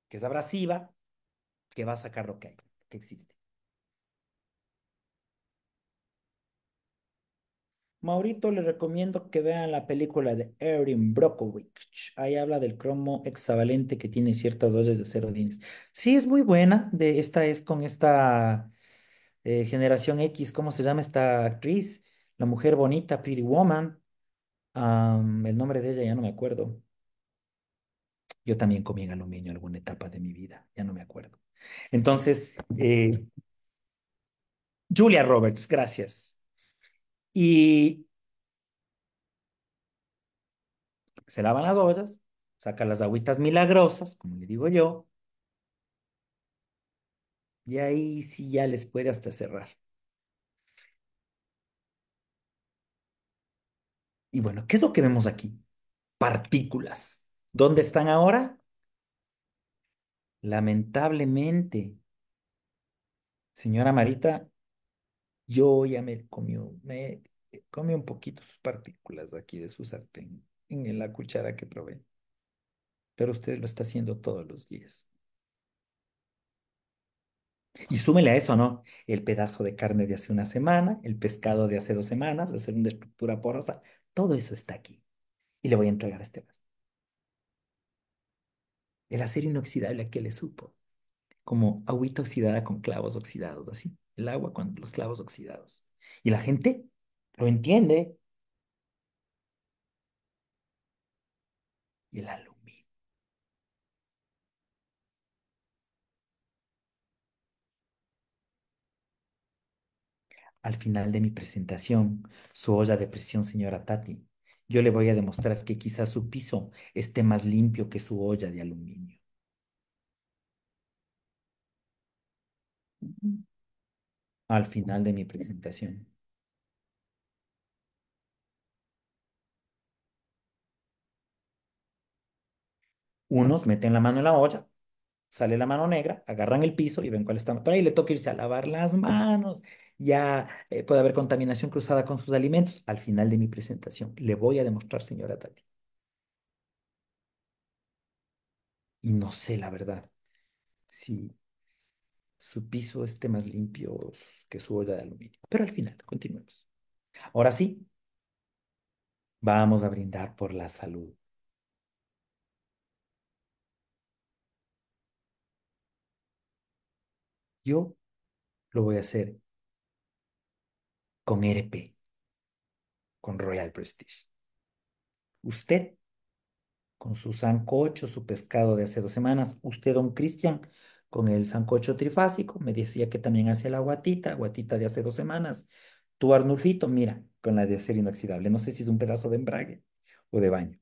que es abrasiva, que va a sacar lo que hay, que existe. Maurito le recomiendo que vean la película de Erin Brockovich. Ahí habla del cromo hexavalente que tiene ciertas dosis de serodines. Sí, es muy buena. De, esta es con esta eh, generación X, ¿cómo se llama esta actriz? la mujer bonita, Pretty Woman, el nombre de ella ya no me acuerdo. Yo también comí en aluminio en alguna etapa de mi vida, ya no me acuerdo. Entonces, eh, Julia Roberts, gracias. Y se lavan las ollas, sacan las agüitas milagrosas, como le digo yo, y ahí sí ya les puede hasta cerrar. Y bueno, ¿qué es lo que vemos aquí? Partículas. ¿Dónde están ahora? Lamentablemente, señora Marita, yo ya me comí me un poquito sus partículas aquí de su sartén en la cuchara que probé. Pero usted lo está haciendo todos los días. Y súmele a eso, ¿no? El pedazo de carne de hace una semana, el pescado de hace dos semanas, hacer una estructura porosa, todo eso está aquí. Y le voy a entregar este vaso. El acero inoxidable que le supo. Como agüita oxidada con clavos oxidados, así. El agua con los clavos oxidados. Y la gente lo entiende. Y el alumno al final de mi presentación, su olla de presión, señora Tati. Yo le voy a demostrar que quizás su piso esté más limpio que su olla de aluminio. Al final de mi presentación. Unos meten la mano en la olla, sale la mano negra, agarran el piso y ven cuál está. Por ahí le toca irse a lavar las manos ya eh, puede haber contaminación cruzada con sus alimentos. Al final de mi presentación le voy a demostrar, señora Tati. Y no sé, la verdad, si su piso esté más limpio que su olla de aluminio. Pero al final, continuemos. Ahora sí, vamos a brindar por la salud. Yo lo voy a hacer con e RP. con Royal Prestige. Usted, con su sancocho, su pescado de hace dos semanas, usted, don Cristian, con el sancocho trifásico, me decía que también hacía la guatita, guatita de hace dos semanas. Tu Arnulfito, mira, con la de acero inoxidable, no sé si es un pedazo de embrague o de baño.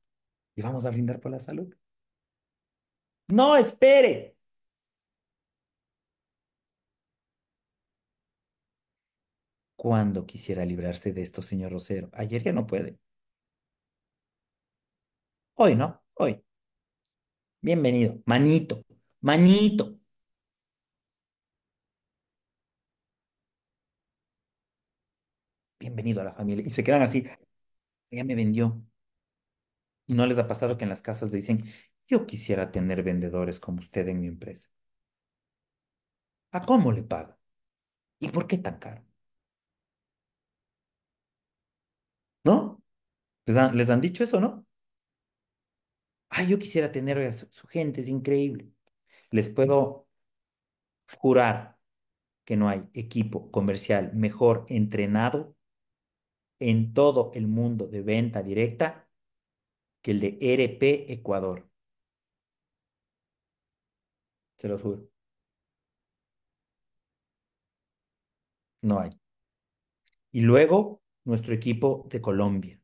Y vamos a brindar por la salud. No, espere, cuando quisiera librarse de esto, señor Rosero. Ayer ya no puede. Hoy no, hoy. Bienvenido, manito, manito. Bienvenido a la familia. Y se quedan así, Ella me vendió. Y no les ha pasado que en las casas le dicen, yo quisiera tener vendedores como usted en mi empresa. ¿A cómo le paga? ¿Y por qué tan caro? ¿No? ¿Les han, dicho eso, no? Ay, yo quisiera tener a su, gente, es increíble. Les puedo jurar que no hay equipo comercial mejor entrenado en todo el mundo de venta directa que el de e RP Ecuador. Se lo juro. No hay. Y luego nuestro equipo de Colombia.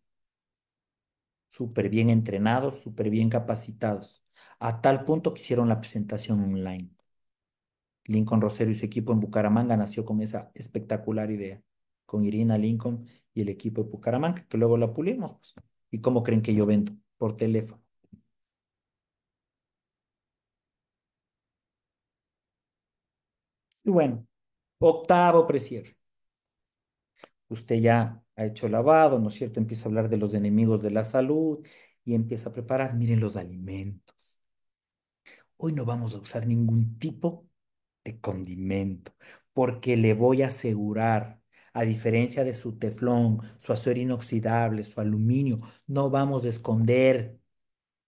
Súper bien entrenados, súper bien capacitados, a tal punto que hicieron la presentación online. Lincoln Rosero y su equipo en Bucaramanga nació con esa espectacular idea, con Irina Lincoln y el equipo de Bucaramanga, que luego la pulimos. Pues. ¿Y cómo creen que yo vendo? Por teléfono. Y bueno, octavo presier. Usted ya ha hecho lavado, ¿no es cierto? Empieza a hablar de los enemigos de la salud y empieza a preparar, miren los alimentos. Hoy no vamos a usar ningún tipo de condimento, porque le voy a asegurar, a diferencia de su teflón, su acero inoxidable, su aluminio, no vamos a esconder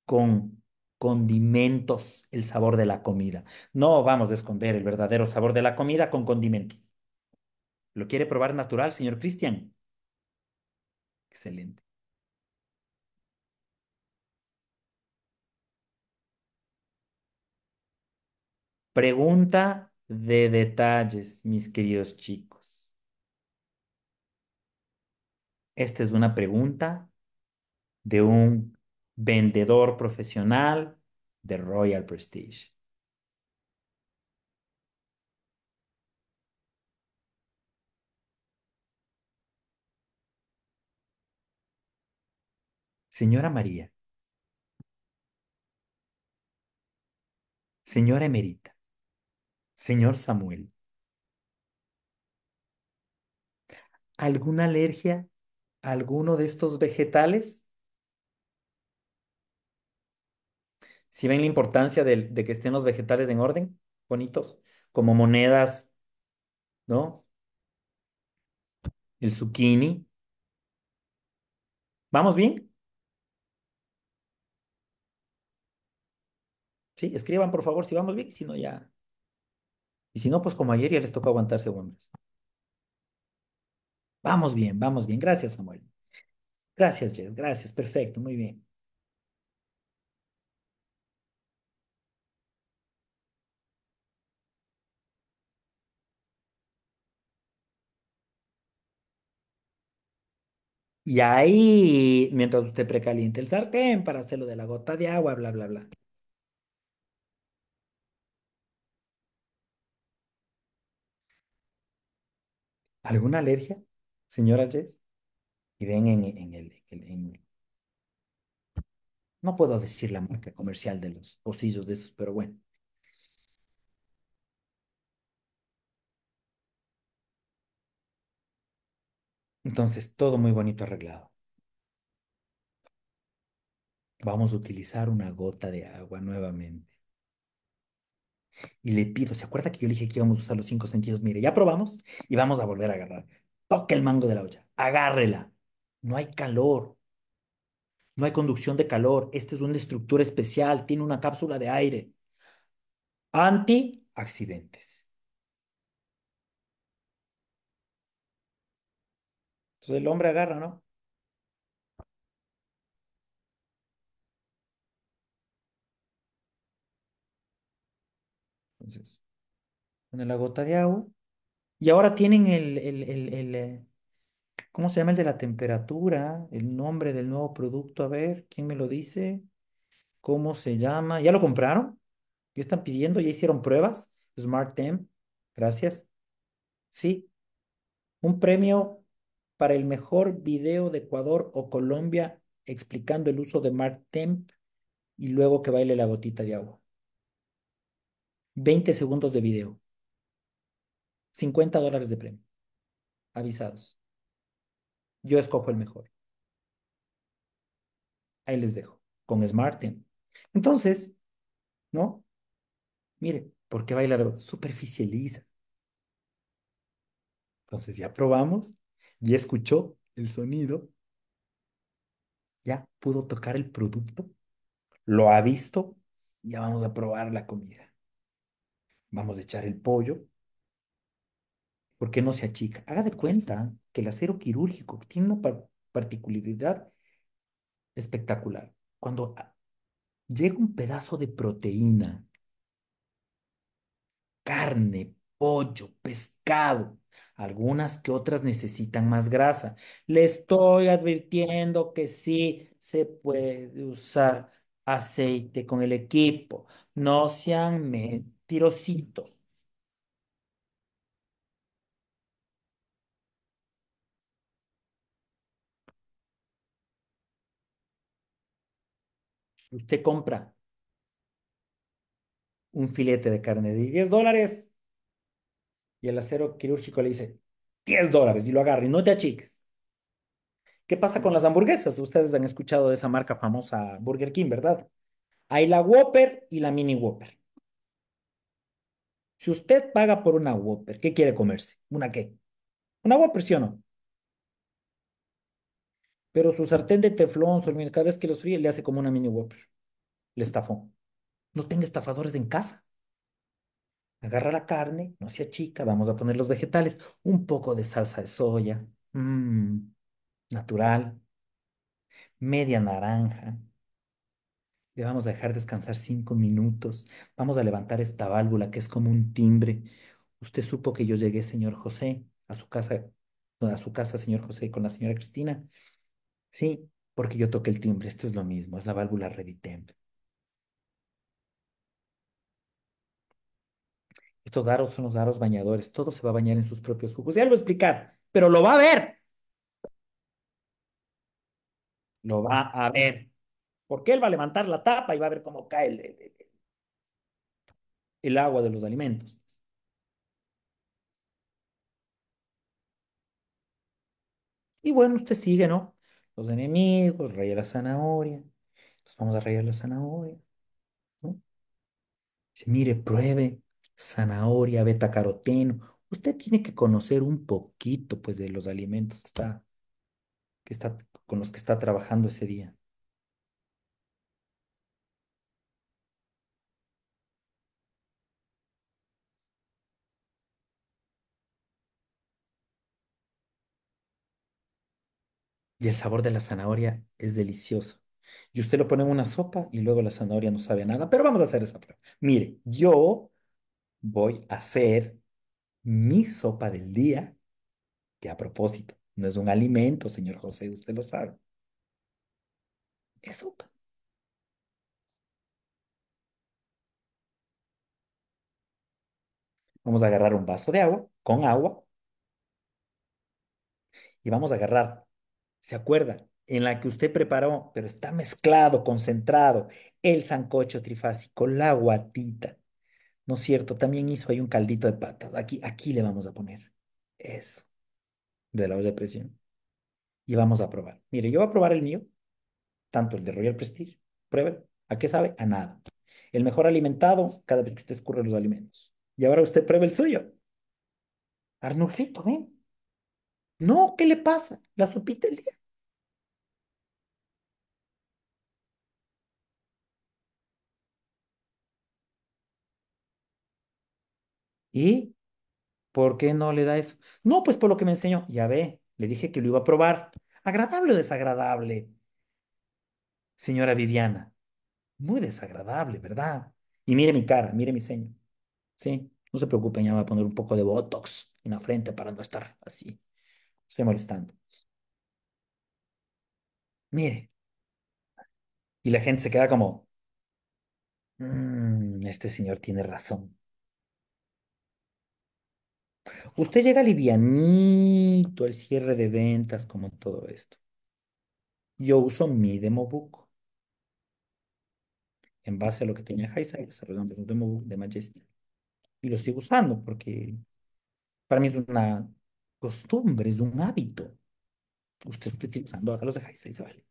con condimentos el sabor de la comida. No vamos a esconder el verdadero sabor de la comida con condimentos. ¿Lo quiere probar natural, señor Cristian? Excelente. Pregunta de detalles, mis queridos chicos. Esta es una pregunta de un vendedor profesional de Royal Prestige. Señora María, Señora Emerita, Señor Samuel, ¿alguna alergia a alguno de estos vegetales? Si ven la importancia de, de que estén los vegetales en orden, bonitos, como monedas, ¿no? El zucchini. ¿Vamos bien? Sí, escriban por favor si vamos bien, si no ya. Y si no, pues como ayer ya les toca aguantarse, hombres. Vamos bien, vamos bien. Gracias, Samuel. Gracias, Jess. Gracias. Perfecto, muy bien. Y ahí, mientras usted precaliente el sartén para hacerlo de la gota de agua, bla, bla, bla. ¿Alguna alergia, señora Jess? Y ven en, el, No puedo decir la marca comercial de los pocillos de esos, pero bueno. Entonces, todo muy bonito arreglado. Vamos a utilizar una gota de agua nuevamente y le pido, ¿se acuerda que yo le dije que íbamos a usar los cinco sentidos? Mire, ya probamos y vamos a volver a agarrar. Toque el mango de la olla, agárrela. No hay calor, no hay conducción de calor. Esta es una estructura especial, tiene una cápsula de aire. Anti accidentes. Entonces el hombre agarra, ¿no? Entonces, pone la gota de agua. Y ahora tienen el, el, el, eh, ¿cómo se llama el de la temperatura? El nombre del nuevo producto. A ver, ¿quién me lo dice? ¿Cómo se llama? ¿Ya lo compraron? ¿Ya están pidiendo? ¿Ya hicieron pruebas? Smart Temp, gracias. Sí. Un premio para el mejor video de Ecuador o Colombia explicando el uso de Smart Temp y luego que baile la gotita de agua. 20 segundos de video. 50 dólares de premio. Avisados. Yo escojo el mejor. Ahí les dejo, con Smarten. Entonces, ¿no? Mire, ¿por qué bailar? Superficializa. Entonces ya probamos, ya escuchó el sonido, ya pudo tocar el producto, lo ha visto, ya vamos a probar la comida. Vamos a echar el pollo. ¿Por qué no se achica? Haga de cuenta que el acero quirúrgico tiene una particularidad espectacular. Cuando llega un pedazo de proteína, carne, pollo, pescado, algunas que otras necesitan más grasa. Le estoy advirtiendo que sí se puede usar aceite con el equipo. No sean mentirosos tirocitos. Usted compra un filete de carne de 10 dólares y el acero quirúrgico le dice 10 dólares y lo agarra y no te achiques. ¿Qué pasa con las hamburguesas? Ustedes han escuchado de esa marca famosa Burger King, ¿verdad? Hay la Whopper y la Mini Whopper. Si usted paga por una Whopper, ¿qué quiere comerse? ¿Una qué? ¿Una Whopper, sí o no? Pero su sartén de teflón, su cada vez que los fríe, le hace como una mini Whopper. Le estafó. No tenga estafadores en casa. Agarra la carne, no sea chica, vamos a poner los vegetales, un poco de salsa de soya, mm, natural, media naranja, vamos a dejar descansar cinco minutos. Vamos a levantar esta válvula que es como un timbre. Usted supo que yo llegué, señor José, a su casa, a su casa, señor José, con la señora Cristina. Sí, porque yo toqué el timbre. Esto es lo mismo, es la válvula Reditem. Estos aros son los aros bañadores. Todo se va a bañar en sus propios jugos. Ya lo explicar, pero lo va a ver. Lo va a ver porque él va a levantar la tapa y va a ver cómo cae el, agua de los alimentos. Pues. Y bueno, usted sigue, ¿no? Los enemigos, raya la zanahoria. Entonces vamos a rayar la zanahoria. Dice, mire, pruebe zanahoria, beta caroteno. Usted tiene que conocer un poquito, pues, de los alimentos está, que está, con los que está trabajando ese día. y el sabor de la zanahoria es delicioso. Y usted lo pone en una sopa y luego la zanahoria no sabe nada, pero vamos a hacer esa prueba. Mire, yo voy a hacer mi sopa del día, que a propósito, no es un alimento, señor José, usted lo sabe. Es sopa. Vamos a agarrar un vaso de agua, con agua, y vamos a agarrar ¿se acuerda? En la que usted preparó, pero está mezclado, concentrado, el sancocho trifásico, la guatita. ¿No es cierto? También hizo ahí un caldito de patas. Aquí, aquí le vamos a poner eso de la olla de presión. Y vamos a probar. Mire, yo voy a probar el mío, tanto el de Royal Prestige. Pruebe, ¿A qué sabe? A nada. El mejor alimentado cada vez que usted escurre los alimentos. Y ahora usted pruebe el suyo. Arnulfito, ven. No, ¿qué le pasa? La sopita el día. ¿Y por qué no le da eso? No, pues por lo que me enseñó. Ya ve, le dije que lo iba a probar. ¿Agradable o desagradable? Señora Viviana, muy desagradable, ¿verdad? Y mire mi cara, mire mi ceño. Sí, no se preocupen, ya me voy a poner un poco de botox en la frente para no estar así. Estoy molestando. Mire. Y la gente se queda como, mm, este señor tiene razón. Usted llega livianito al cierre de ventas, como todo esto. Yo uso mi Demo Book. En base a lo que tenía Heisa, desarrollando un Demo Book de Majestic. Y lo sigo usando porque para mí es una costumbre, es un hábito. Usted está utilizando ahora los dejáis, ahí se vale.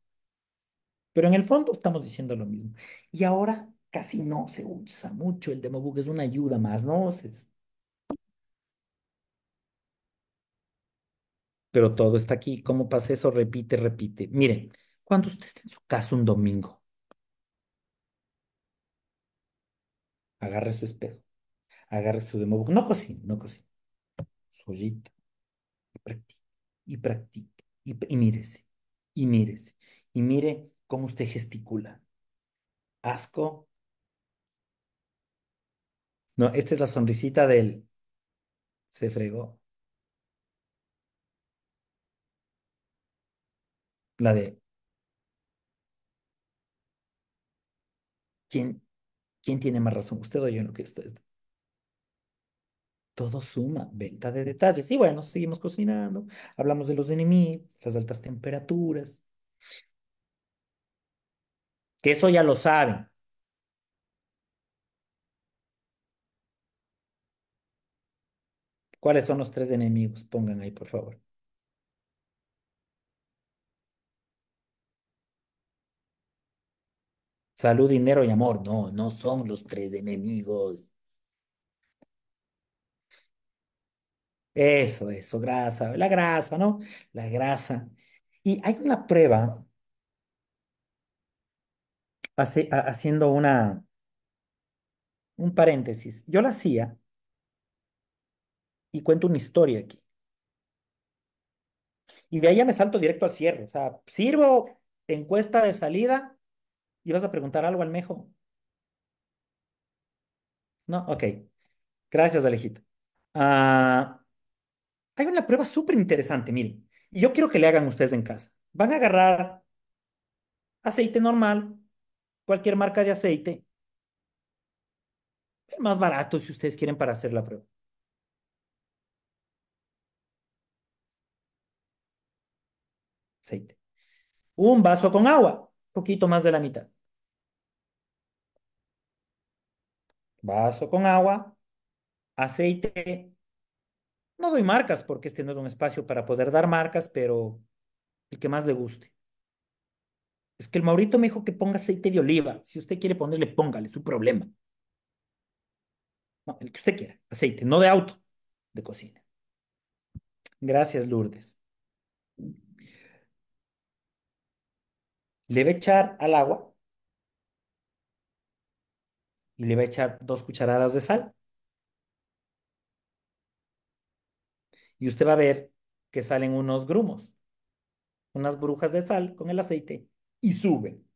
Pero en el fondo estamos diciendo lo mismo. Y ahora casi no se usa mucho el demobook, es una ayuda más, ¿no? Es... Pero todo está aquí. ¿Cómo pasa eso? Repite, repite. Miren, cuando usted esté en su casa un domingo, agarre su espejo, agarre su demobook. No cocine, no cocine. Su y practique, y practique, y, mírese, y mírese, y mire cómo usted gesticula. Asco. No, esta es la sonrisita del... Se fregó. La de... ¿Quién, ¿Quién tiene más razón? ¿Usted o yo en lo que esto es? Todo suma, venta de detalles. Y bueno, seguimos cocinando, hablamos de los enemigos, las altas temperaturas. Que eso ya lo saben. ¿Cuáles son los tres enemigos? Pongan ahí, por favor. Salud, dinero y amor. No, no son los tres enemigos. Eso, eso, grasa, la grasa, ¿no? La grasa. Y hay una prueba haciendo una, un paréntesis. Yo la hacía y cuento una historia aquí. Y de ahí ya me salto directo al cierre. O sea, sirvo encuesta de salida y vas a preguntar algo al mejo. No, ok. Gracias, Alejito. Ah, hay una prueba súper interesante, miren. Y yo quiero que le hagan ustedes en casa. Van a agarrar aceite normal, cualquier marca de aceite, el más barato si ustedes quieren para hacer la prueba. Aceite. Un vaso con agua, poquito más de la mitad. Vaso con agua, aceite no doy marcas porque este no es un espacio para poder dar marcas, pero el que más le guste. Es que el Maurito me dijo que ponga aceite de oliva. Si usted quiere ponerle, póngale, su problema. No, el que usted quiera, aceite, no de auto, de cocina. Gracias, Lourdes. Le va a echar al agua y le va a echar dos cucharadas de sal. y usted va a ver que salen unos grumos, unas brujas de sal con el aceite y suben.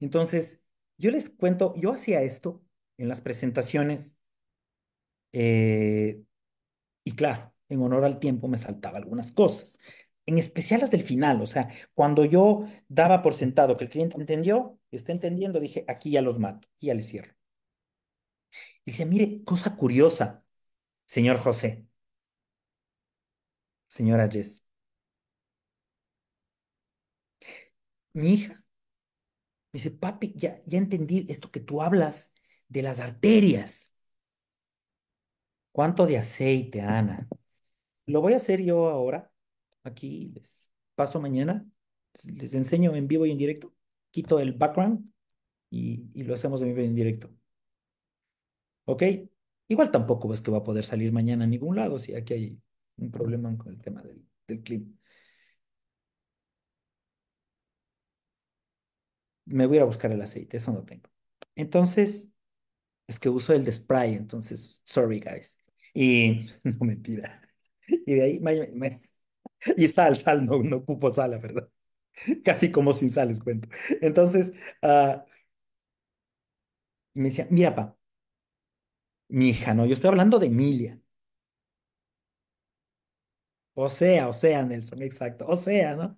Entonces, yo les cuento, yo hacía esto en las presentaciones eh, y claro, en honor al tiempo me saltaba algunas cosas, en especial las del final, o sea, cuando yo daba por sentado que el cliente entendió, está entendiendo, dije, aquí ya los mato, y ya les cierro. Y decía, mire, cosa curiosa, Señor José, señora Jess, mi hija me dice, papi, ya, ya entendí esto que tú hablas de las arterias. ¿Cuánto de aceite, Ana? Lo voy a hacer yo ahora. Aquí les paso mañana. Les enseño en vivo y en directo. Quito el background y, y lo hacemos en vivo y en directo. ¿Ok? Igual tampoco ves que va a poder salir mañana a ningún lado, si aquí hay un problema con el tema del, del clima. Me voy a ir a buscar el aceite, eso no tengo. Entonces, es que uso el de spray, entonces, sorry guys. Y *laughs* no mentira. Y de ahí, y sal, sal, no, no ocupo sal, la verdad. Casi como sin sal, les cuento. Entonces, ah, me decía, mira, pa, mi hija, no, yo estoy hablando de Emilia. O sea, o sea, Nelson, exacto. O sea, ¿no?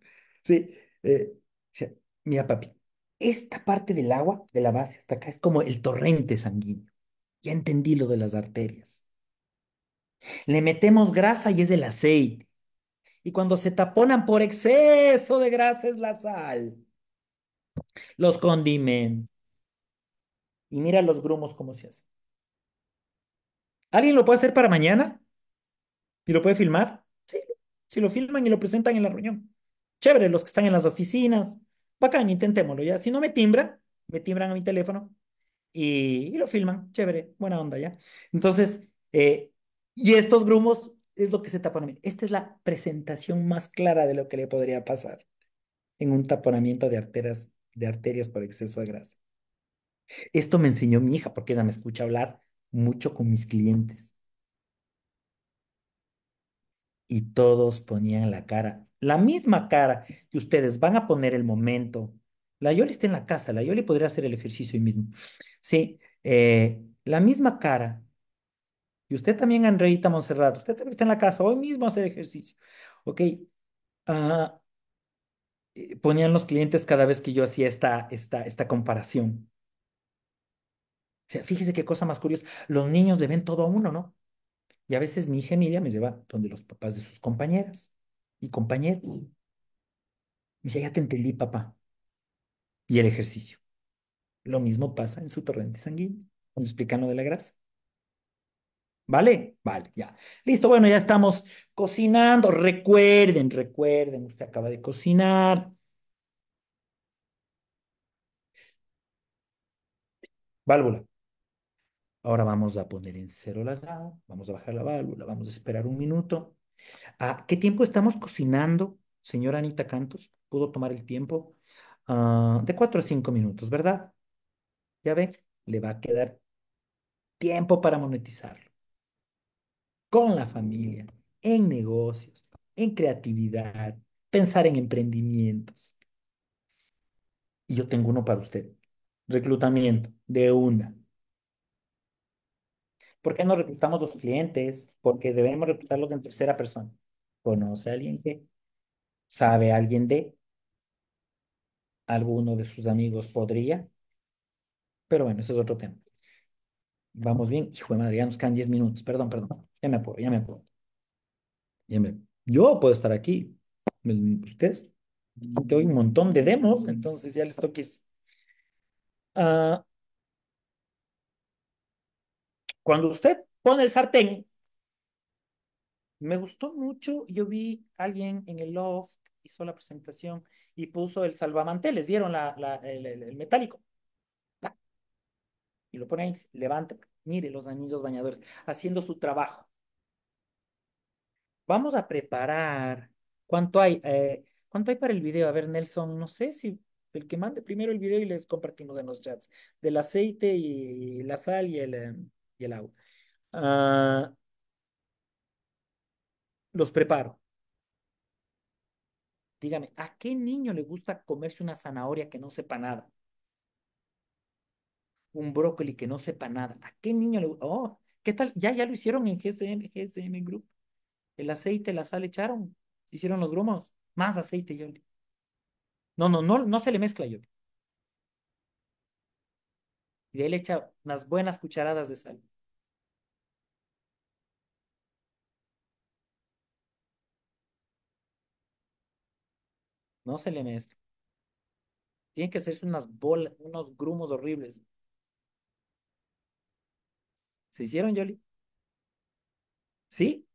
Eh, sí. mira, papi, esta parte del agua, de la base hasta acá, es como el torrente sanguíneo. Ya entendí lo de las arterias. Le metemos grasa y es el aceite. Y cuando se taponan por exceso de grasa es la sal. Los condimentos. Y mira los grumos cómo se hacen. ¿Alguien lo puede hacer para mañana? ¿Y lo puede filmar? Sí, si lo filman y lo presentan en la reunión. Chévere, los que están en las oficinas. Bacán, intentémoslo ya. Si no me timbran, me timbran a mi teléfono y, lo filman. Chévere, buena onda ya. Entonces, eh, y estos grumos es lo que se taponan. Esta es la presentación más clara de lo que le podría pasar en un taponamiento de arterias, de arterias por exceso de grasa. Esto me enseñó mi hija, porque ella me escucha hablar mucho con mis clientes. Y todos ponían la cara, la misma cara y ustedes van a poner el momento. La Yoli está en la casa, la Yoli podría hacer el ejercicio hoy mismo. Sí, eh, la misma cara. Y usted también, Andreita Monserrat, usted también está en la casa, hoy mismo hacer ejercicio. Ok. Ah, eh, ponían los clientes cada vez que yo hacía esta, esta, esta comparación. O sea, fíjese qué cosa más curiosa. Los niños le ven todo a uno, ¿no? Y a veces mi hija Emilia me lleva donde los papás de sus compañeras y compañeros. Mm. Y dice, ya te entendí, papá. Y el ejercicio. Lo mismo pasa en su torrente sanguíneo, cuando explican lo de la grasa. ¿Vale? Vale, ya. Listo, bueno, ya estamos cocinando. Recuerden, recuerden, usted acaba de cocinar. Válvula. Ahora vamos a poner en cero la vamos a bajar la válvula, vamos a esperar un minuto. ¿A qué tiempo estamos cocinando, señora Anita Cantos? ¿Pudo tomar el tiempo? Ah, de cuatro a cinco minutos, ¿verdad? Ya ve, le va a quedar tiempo para monetizarlo. Con la familia, en negocios, en creatividad, pensar en emprendimientos. Y yo tengo uno para usted. Reclutamiento de una. ¿Por qué no reclutamos los clientes? Porque debemos reclutarlos en tercera persona. ¿Conoce a alguien que? ¿Sabe a alguien de? ¿Alguno de sus amigos podría? Pero bueno, ese es otro tema. Vamos bien. Hijo de madre, ya nos quedan 10 minutos. Perdón, perdón. Ya me apuro, ya me apuro. Yo puedo estar aquí. Ustedes, te doy un montón de demos, entonces ya les toques. Ah... Cuando usted pone el sartén, me gustó mucho, yo vi a alguien en el loft, hizo la presentación y puso el les dieron el, metálico. Y lo pone ahí, levanta, mire los anillos bañadores, haciendo su trabajo. Vamos a preparar. ¿Cuánto hay? Eh, ¿Cuánto hay para el video? A ver, Nelson, no sé si el que mande primero el video y les compartimos en los chats del aceite y la sal y el, em, y el agua. Ah, los preparo. Dígame, ¿a qué niño le gusta comerse una zanahoria que no sepa nada? Un brócoli que no sepa nada. ¿A qué niño le gusta? Oh, ¿qué tal? Ya, ya lo hicieron en GCM, GSM Group. El aceite, la sal echaron. Hicieron los grumos. Más aceite, Yoli. No, no, no, no se le mezcla, Yoli. Y de él echa unas buenas cucharadas de sal. No se le mezcla. Tienen que hacerse unas bolas, unos grumos horribles. ¿Se hicieron, Yoli? ¿Sí?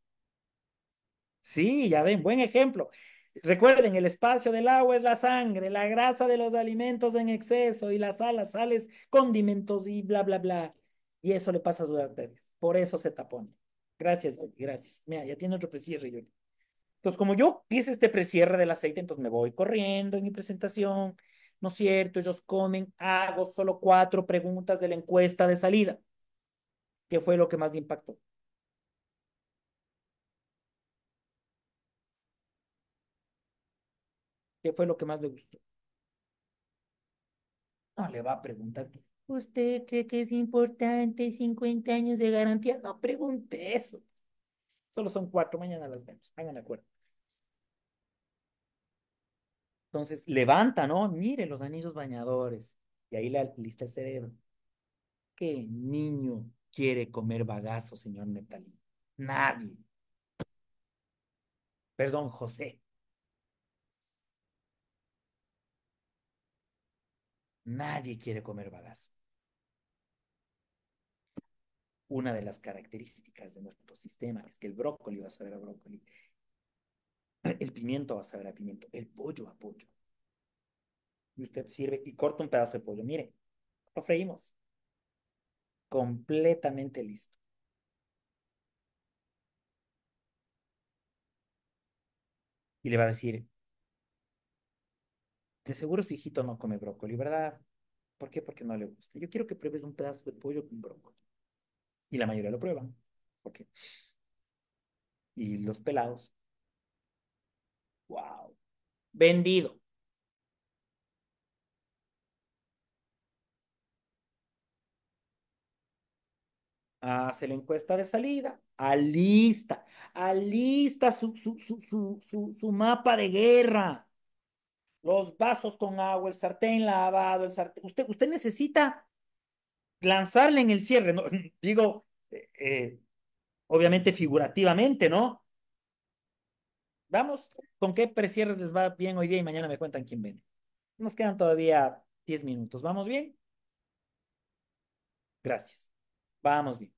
Sí, ya ven, buen ejemplo. Recuerden, el espacio del agua es la sangre, la grasa de los alimentos en exceso y las alas, sales, condimentos y bla, bla, bla. Y eso le pasa a sus arterias. Por eso se tapone. Gracias, gracias. Mira, ya tiene otro presidente, Yoli. Entonces, como yo hice este precierre del aceite, entonces me voy corriendo en mi presentación, ¿no es cierto? Ellos comen, hago solo cuatro preguntas de la encuesta de salida. ¿Qué fue lo que más le impactó? ¿Qué fue lo que más le gustó? No le va a preguntar, ¿usted cree que es importante 50 años de garantía? No pregunte eso. Solo son cuatro, mañana las vemos, hagan acuerdo. Entonces, levanta, ¿no? Mire los anillos bañadores. Y ahí le lista el cerebro. ¿Qué niño quiere comer bagazo, señor Neptalí? Nadie. Perdón, José. Nadie quiere comer bagazo. Una de las características de nuestro sistema es que el brócoli, va a saber a brócoli, Ah, el pimiento va a saber a pimiento, el pollo a pollo. Y usted sirve y corta un pedazo de pollo. Mire, lo freímos. Completamente listo. Y le va a decir, de seguro su hijito no come brócoli, ¿verdad? ¿Por qué? Porque no le gusta. Yo quiero que pruebes un pedazo de pollo con brócoli. Y la mayoría lo prueban. ¿Por qué? Y los pelados Wow. Vendido. hace la encuesta de salida, alista, alista su, su, su, mapa de guerra, los vasos con agua, el sartén lavado, el Usted, necesita lanzarle en el cierre, *laughs* digo, eh, eh, obviamente figurativamente, ¿no? Vamos con qué precierres les va bien hoy día y mañana me cuentan quién viene. Nos quedan todavía 10 minutos. ¿Vamos bien? Gracias. Vamos bien.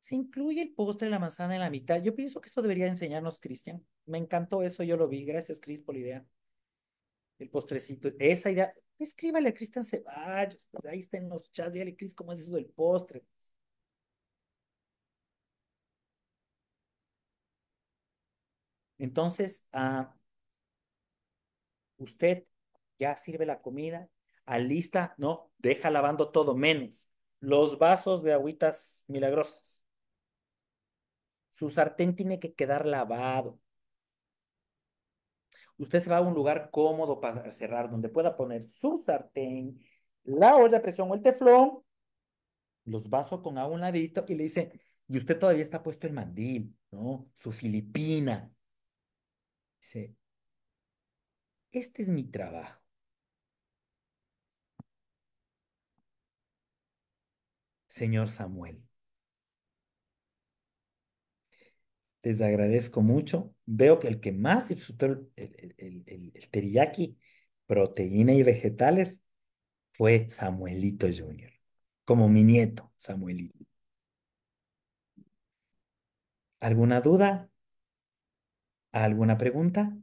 ¿Se incluye el postre de la manzana en la mitad? Yo pienso que esto debería enseñarnos Cristian. Me encantó eso, yo lo vi. Gracias, Cris, por la idea. El postrecito. Esa idea, Escríbale a Cristian Ceballos, pues, ahí está en los chats, dígale, Cris, ¿cómo es eso del postre? Entonces, ah, usted ya sirve la comida, alista, no, deja lavando todo, menes, los vasos de agüitas milagrosas. Su sartén tiene que quedar lavado. Usted se va a un lugar cómodo para cerrar, donde pueda poner su sartén, la olla a presión o el teflón, los vasos con agua a un ladito y le dice, y usted todavía está puesto el mandil, ¿no? Su filipina. Dice, este es mi trabajo. Señor Samuel, les agradezco mucho. Veo que el que más disfrutó el, el, teriyaki, proteína y vegetales fue Samuelito Jr., como mi nieto, Samuelito. ¿Alguna duda? ¿Alguna pregunta?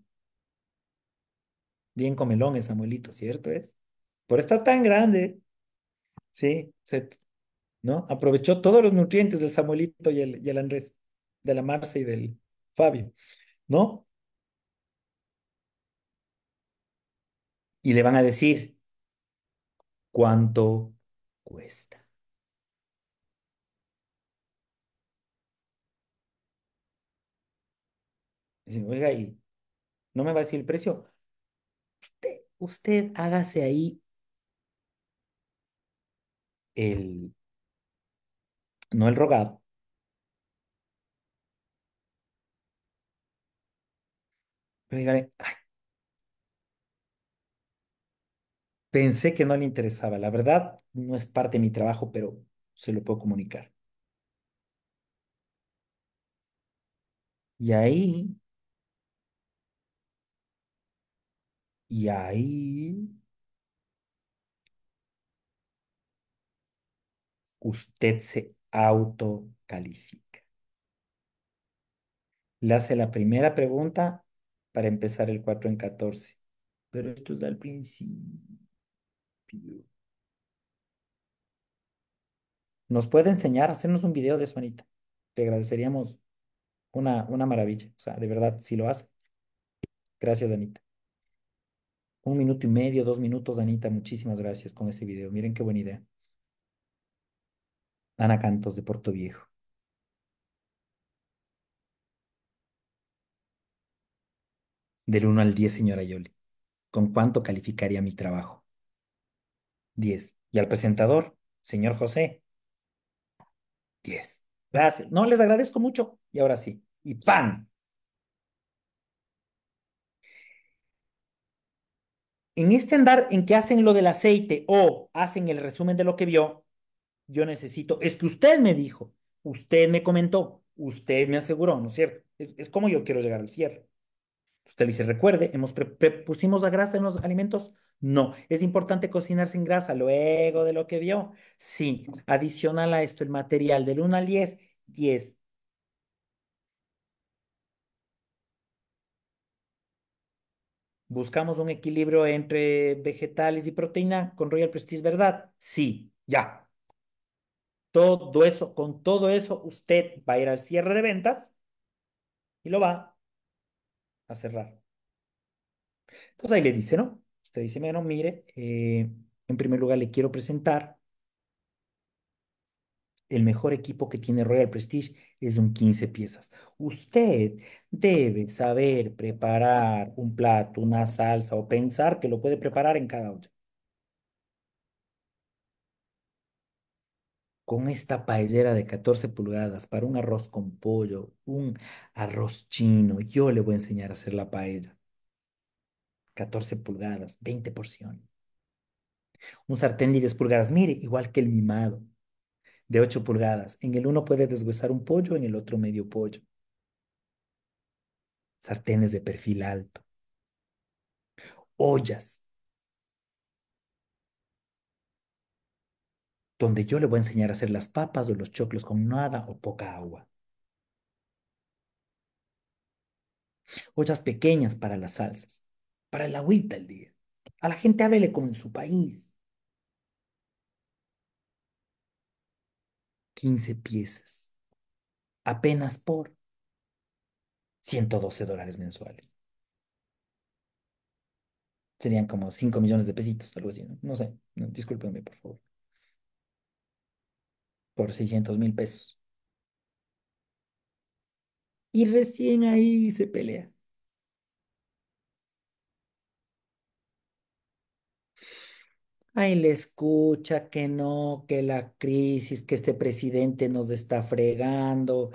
Bien comelón es Samuelito, ¿cierto es? Por estar tan grande, ¿sí? ¿no? Aprovechó todos los nutrientes del Samuelito y el, y el Andrés de la Marce y del Fabio, ¿no? Y le van a decir, ¿cuánto cuesta? Dicen, oiga, y no me va a decir el precio. usted hágase ahí el, no el rogado, pensé que no le interesaba. La verdad, no es parte de mi trabajo, pero se lo puedo comunicar. Y ahí, y ahí, usted se autocalifica. Le hace la primera pregunta para empezar el 4 en 14. Pero esto es al principio. ¿Nos puede enseñar? Hacernos un video de eso, Anita. Te agradeceríamos una, una maravilla. O sea, de verdad, si lo hace. Gracias, Anita. Un minuto y medio, dos minutos, Anita. Muchísimas gracias con ese video. Miren qué buena idea. Ana Cantos de Puerto Viejo. Del 1 al 10, señora Yoli. ¿Con cuánto calificaría mi trabajo? 10. ¿Y al presentador, señor José? 10. Gracias. No, les agradezco mucho. Y ahora sí. Y ¡pam! En este andar en que hacen lo del aceite o hacen el resumen de lo que vio, yo necesito, es que usted me dijo, usted me comentó, usted me aseguró, ¿no es cierto? Es, es como yo quiero llegar al cierre. Usted dice, recuerde, ¿hemos pusimos la grasa en los alimentos? No. ¿Es importante cocinar sin grasa luego de lo que vio? Sí. Adicional a esto, el material del 1 al 10, 10. Buscamos un equilibrio entre vegetales y proteína con Royal Prestige, ¿verdad? Sí, ya. Todo eso, con todo eso, usted va a ir al cierre de ventas y lo va a cerrar. Entonces ahí le dice, ¿no? Usted dice, bueno, mire, eh, en primer lugar le quiero presentar el mejor equipo que tiene Royal Prestige es un 15 piezas. Usted debe saber preparar un plato, una salsa o pensar que lo puede preparar en cada uno". con esta paellera de 14 pulgadas para un arroz con pollo, un arroz chino. Yo le voy a enseñar a hacer la paella. 14 pulgadas, 20 porciones. Un sartén de 10 pulgadas, mire, igual que el mimado, de 8 pulgadas. En el uno puede deshuesar un pollo, en el otro medio pollo. Sartenes de perfil alto. Ollas donde yo le voy a enseñar a hacer las papas o los choclos con nada o poca agua. Ollas pequeñas para las salsas, para el agüita el día. A la gente háblele con en su país. 15 piezas, apenas por 112 dólares mensuales. Serían como 5 millones de pesitos, algo así, ¿no? No sé, discúlpenme, por favor por 600 mil pesos. Y recién ahí se pelea. Ahí le escucha que no, que la crisis, que este presidente nos está fregando,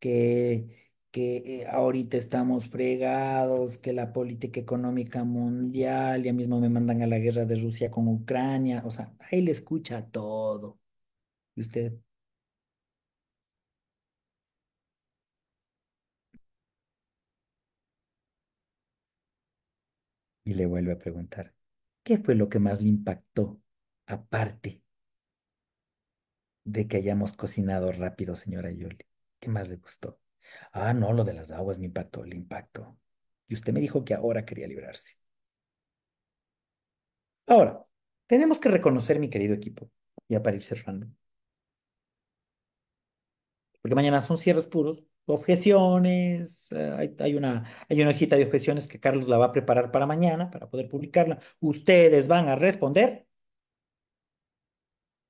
que, que eh, ahorita estamos fregados, que la política económica mundial, ya mismo me mandan a la guerra de Rusia con Ucrania, o sea, ahí le escucha todo. ¿Y usted? Y le vuelve a preguntar, ¿qué fue lo que más le impactó aparte de que hayamos cocinado rápido, señora Yoli? ¿Qué más le gustó? Ah, no, lo de las aguas me impactó, le impactó. Y usted me dijo que ahora quería librarse. Ahora, tenemos que reconocer, mi querido equipo, ya para ir cerrando, porque mañana son cierres puros, objeciones, eh, hay, una, hay una hojita de objeciones que Carlos la va a preparar para mañana, para poder publicarla. Ustedes van a responder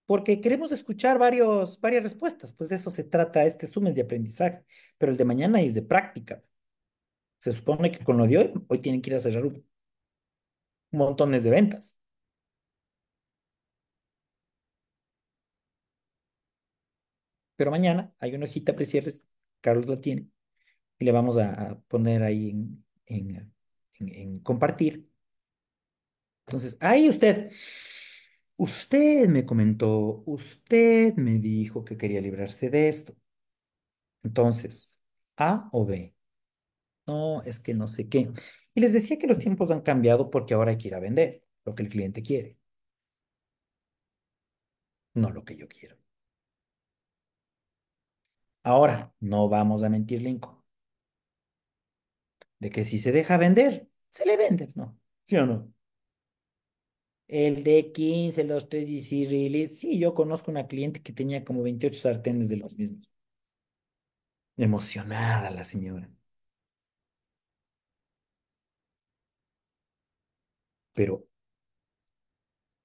porque queremos escuchar varios, varias respuestas, pues de eso se trata este sumen de aprendizaje, pero el de mañana es de práctica. Se supone que con lo de hoy, hoy tienen que ir a cerrar un, montones de ventas. Pero mañana hay una hojita precierres, Carlos la tiene, y le vamos a, poner ahí en, en compartir. Entonces, ahí usted, usted me comentó, usted me dijo que quería librarse de esto. Entonces, A o B. No, es que no sé qué. Y les decía que los tiempos han cambiado porque ahora hay que ir a vender lo que el cliente quiere, no lo que yo quiero. Ahora, no vamos a mentir, Lincoln. De que si se deja vender, se le vende, ¿no? ¿Sí o no? El d 15, los 3 DC Release. Sí, yo conozco una cliente que tenía como 28 sartenes de los mismos. Emocionada la señora. Pero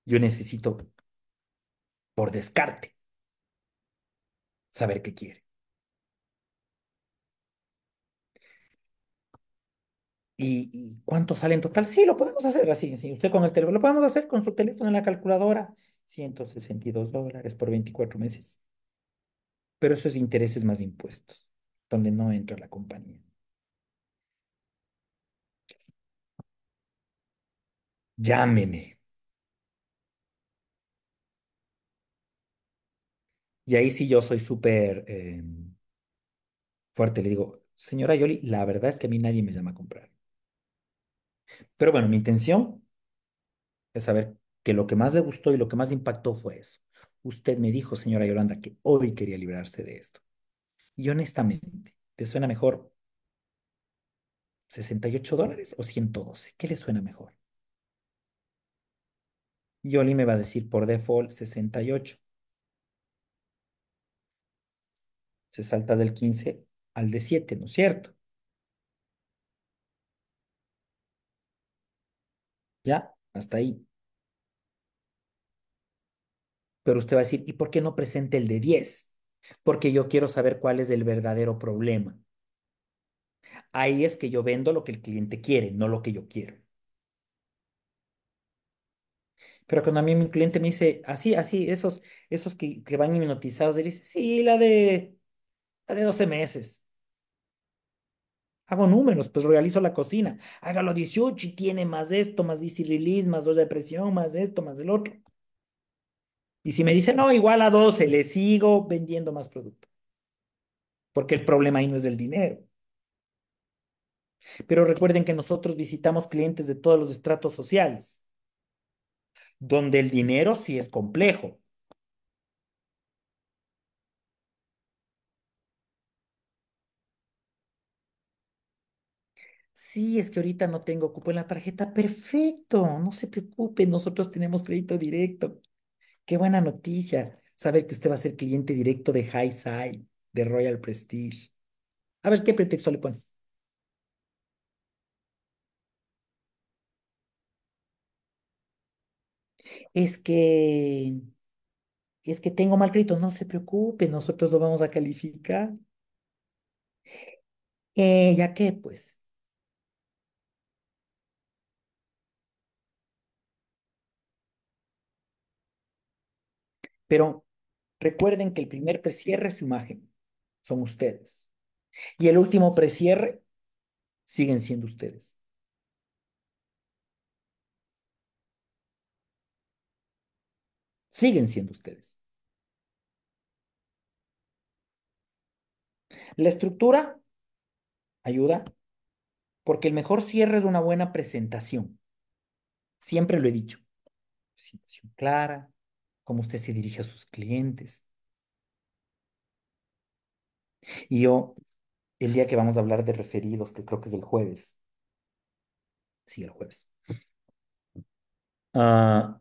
yo necesito, por descarte, saber qué quiere. ¿Y, cuánto sale en total? Sí, lo podemos hacer así. usted con el teléfono, lo podemos hacer con su teléfono en la calculadora. 162 dólares por 24 meses. Pero eso es intereses más impuestos, donde no entra la compañía. Llámeme. Y ahí sí yo soy súper eh, fuerte. Le digo, señora Yoli, la verdad es que a mí nadie me llama a comprar. Pero bueno, mi intención es saber que lo que más le gustó y lo que más le impactó fue eso. Usted me dijo, señora Yolanda, que hoy quería librarse de esto. Y honestamente, ¿te suena mejor 68 dólares o 112? ¿Qué le suena mejor? Yoli me va a decir por default 68. Se salta del 15 al de 7, ¿no es cierto? ¿Ya? Hasta ahí. Pero usted va a decir, ¿y por qué no presente el de 10? Porque yo quiero saber cuál es el verdadero problema. Ahí es que yo vendo lo que el cliente quiere, no lo que yo quiero. Pero cuando a mí mi cliente me dice, así, así, esos, esos que, van hipnotizados, él dice, sí, la de, la de 12 meses. Hago números, pues realizo la cocina. Hágalo 18 y tiene más esto, más DC release, más dos de presión, más esto, más el otro. Y si me dice, no, igual a 12, le sigo vendiendo más producto. Porque el problema ahí no es del dinero. Pero recuerden que nosotros visitamos clientes de todos los estratos sociales, donde el dinero sí es complejo. Sí, es que ahorita no tengo cupo en la tarjeta. Perfecto, no se preocupe, nosotros tenemos crédito directo. Qué buena noticia saber que usted va a ser cliente directo de High de Royal Prestige. A ver, ¿qué pretexto le pone? Es que, es que tengo mal crédito, no se preocupe, nosotros lo vamos a calificar. Eh, ¿ya qué, pues? Pero recuerden que el primer precierre es su imagen, son ustedes. Y el último precierre siguen siendo ustedes. Siguen siendo ustedes. La estructura ayuda porque el mejor cierre es una buena presentación. Siempre lo he dicho. Presentación clara, cómo usted se dirige a sus clientes. Y yo, el día que vamos a hablar de referidos, que creo que es el jueves, sí, el jueves, ah,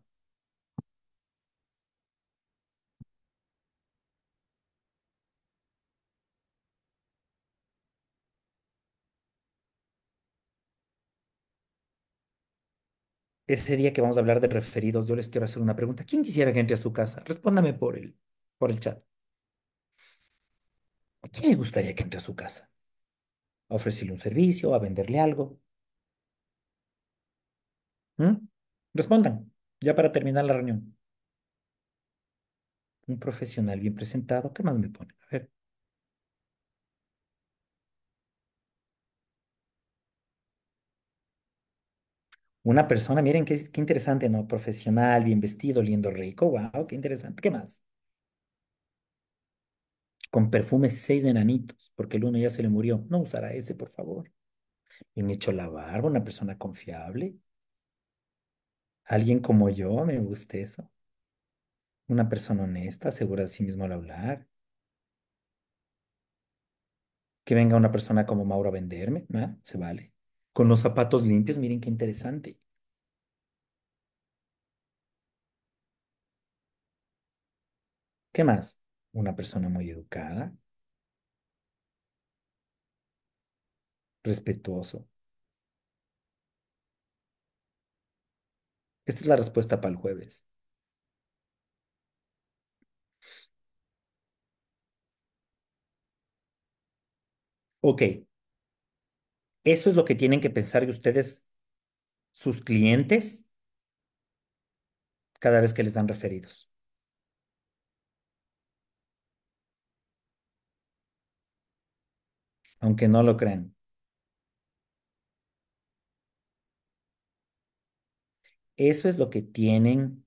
ese día que vamos a hablar de referidos, yo les quiero hacer una pregunta. ¿Quién quisiera que entre a su casa? Respóndame por el, por el chat. ¿A quién le gustaría que entre a su casa? ¿A ofrecerle un servicio? ¿A venderle algo? ¿Mm? Respondan, ya para terminar la reunión. Un profesional bien presentado, ¿qué más me pone? A ver. Una persona, miren qué, interesante, ¿no? Profesional, bien vestido, oliendo rico, wow, qué interesante. ¿Qué más? Con perfume seis enanitos, porque el uno ya se le murió. No usará ese, por favor. Bien hecho la barba, una persona confiable. Alguien como yo, me gusta eso. Una persona honesta, segura de sí mismo al hablar. Que venga una persona como Mauro a venderme, ¿no? Se vale con los zapatos limpios. Miren qué interesante. ¿Qué más? Una persona muy educada, respetuoso. Esta es la respuesta para el jueves. Okay. Eso es lo que tienen que pensar de ustedes, sus clientes, cada vez que les dan referidos. Aunque no lo crean. Eso es lo que tienen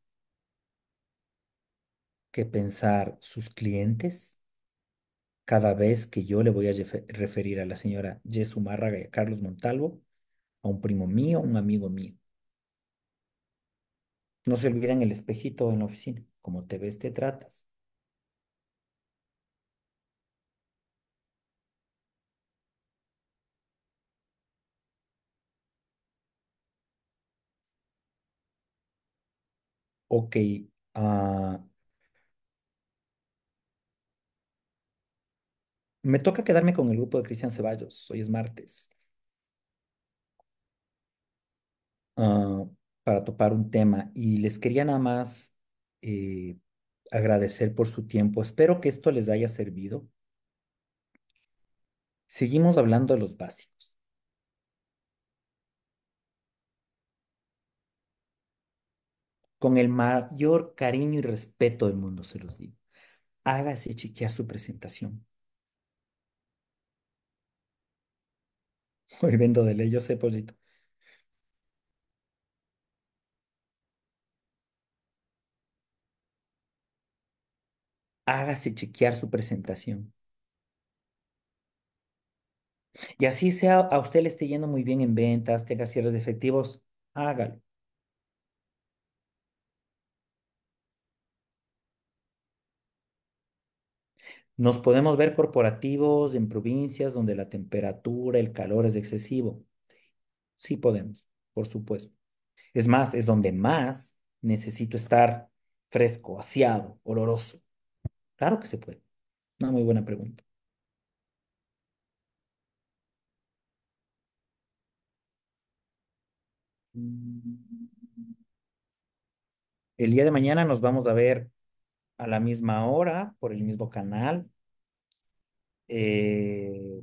que pensar sus clientes cada vez que yo le voy a referir a la señora Márraga y a Carlos Montalvo, a un primo mío, un amigo mío. No se olviden el espejito en la oficina. Como te ves, te tratas. Ok, ah, Me toca quedarme con el grupo de Cristian Ceballos. Hoy es martes. Ah, para topar un tema. Y les quería nada más eh, agradecer por su tiempo. Espero que esto les haya servido. Seguimos hablando de los básicos. Con el mayor cariño y respeto del mundo se los digo. Hágase chequear su presentación. *laughs* Hoy vendo de ley, yo sé, pollito. Hágase chequear su presentación. Y así sea, a usted le esté yendo muy bien en ventas, tenga cierres de efectivos, hágalo. Nos podemos ver corporativos en provincias donde la temperatura, el calor es excesivo. Sí podemos, por supuesto. Es más, es donde más necesito estar fresco, aseado, oloroso. Claro que se puede. Una muy buena pregunta. Mm. El día de mañana nos vamos a ver a la misma hora por el mismo canal. Eh,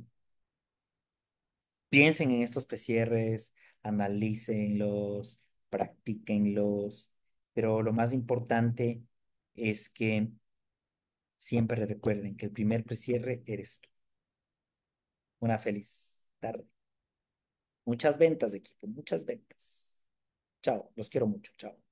piensen en estos PCRs, analícenlos, practíquenlos, pero lo más importante es que siempre recuerden que el primer precierre eres tú. Una feliz tarde. Muchas ventas, equipo, muchas ventas. Chao, los quiero mucho, chao.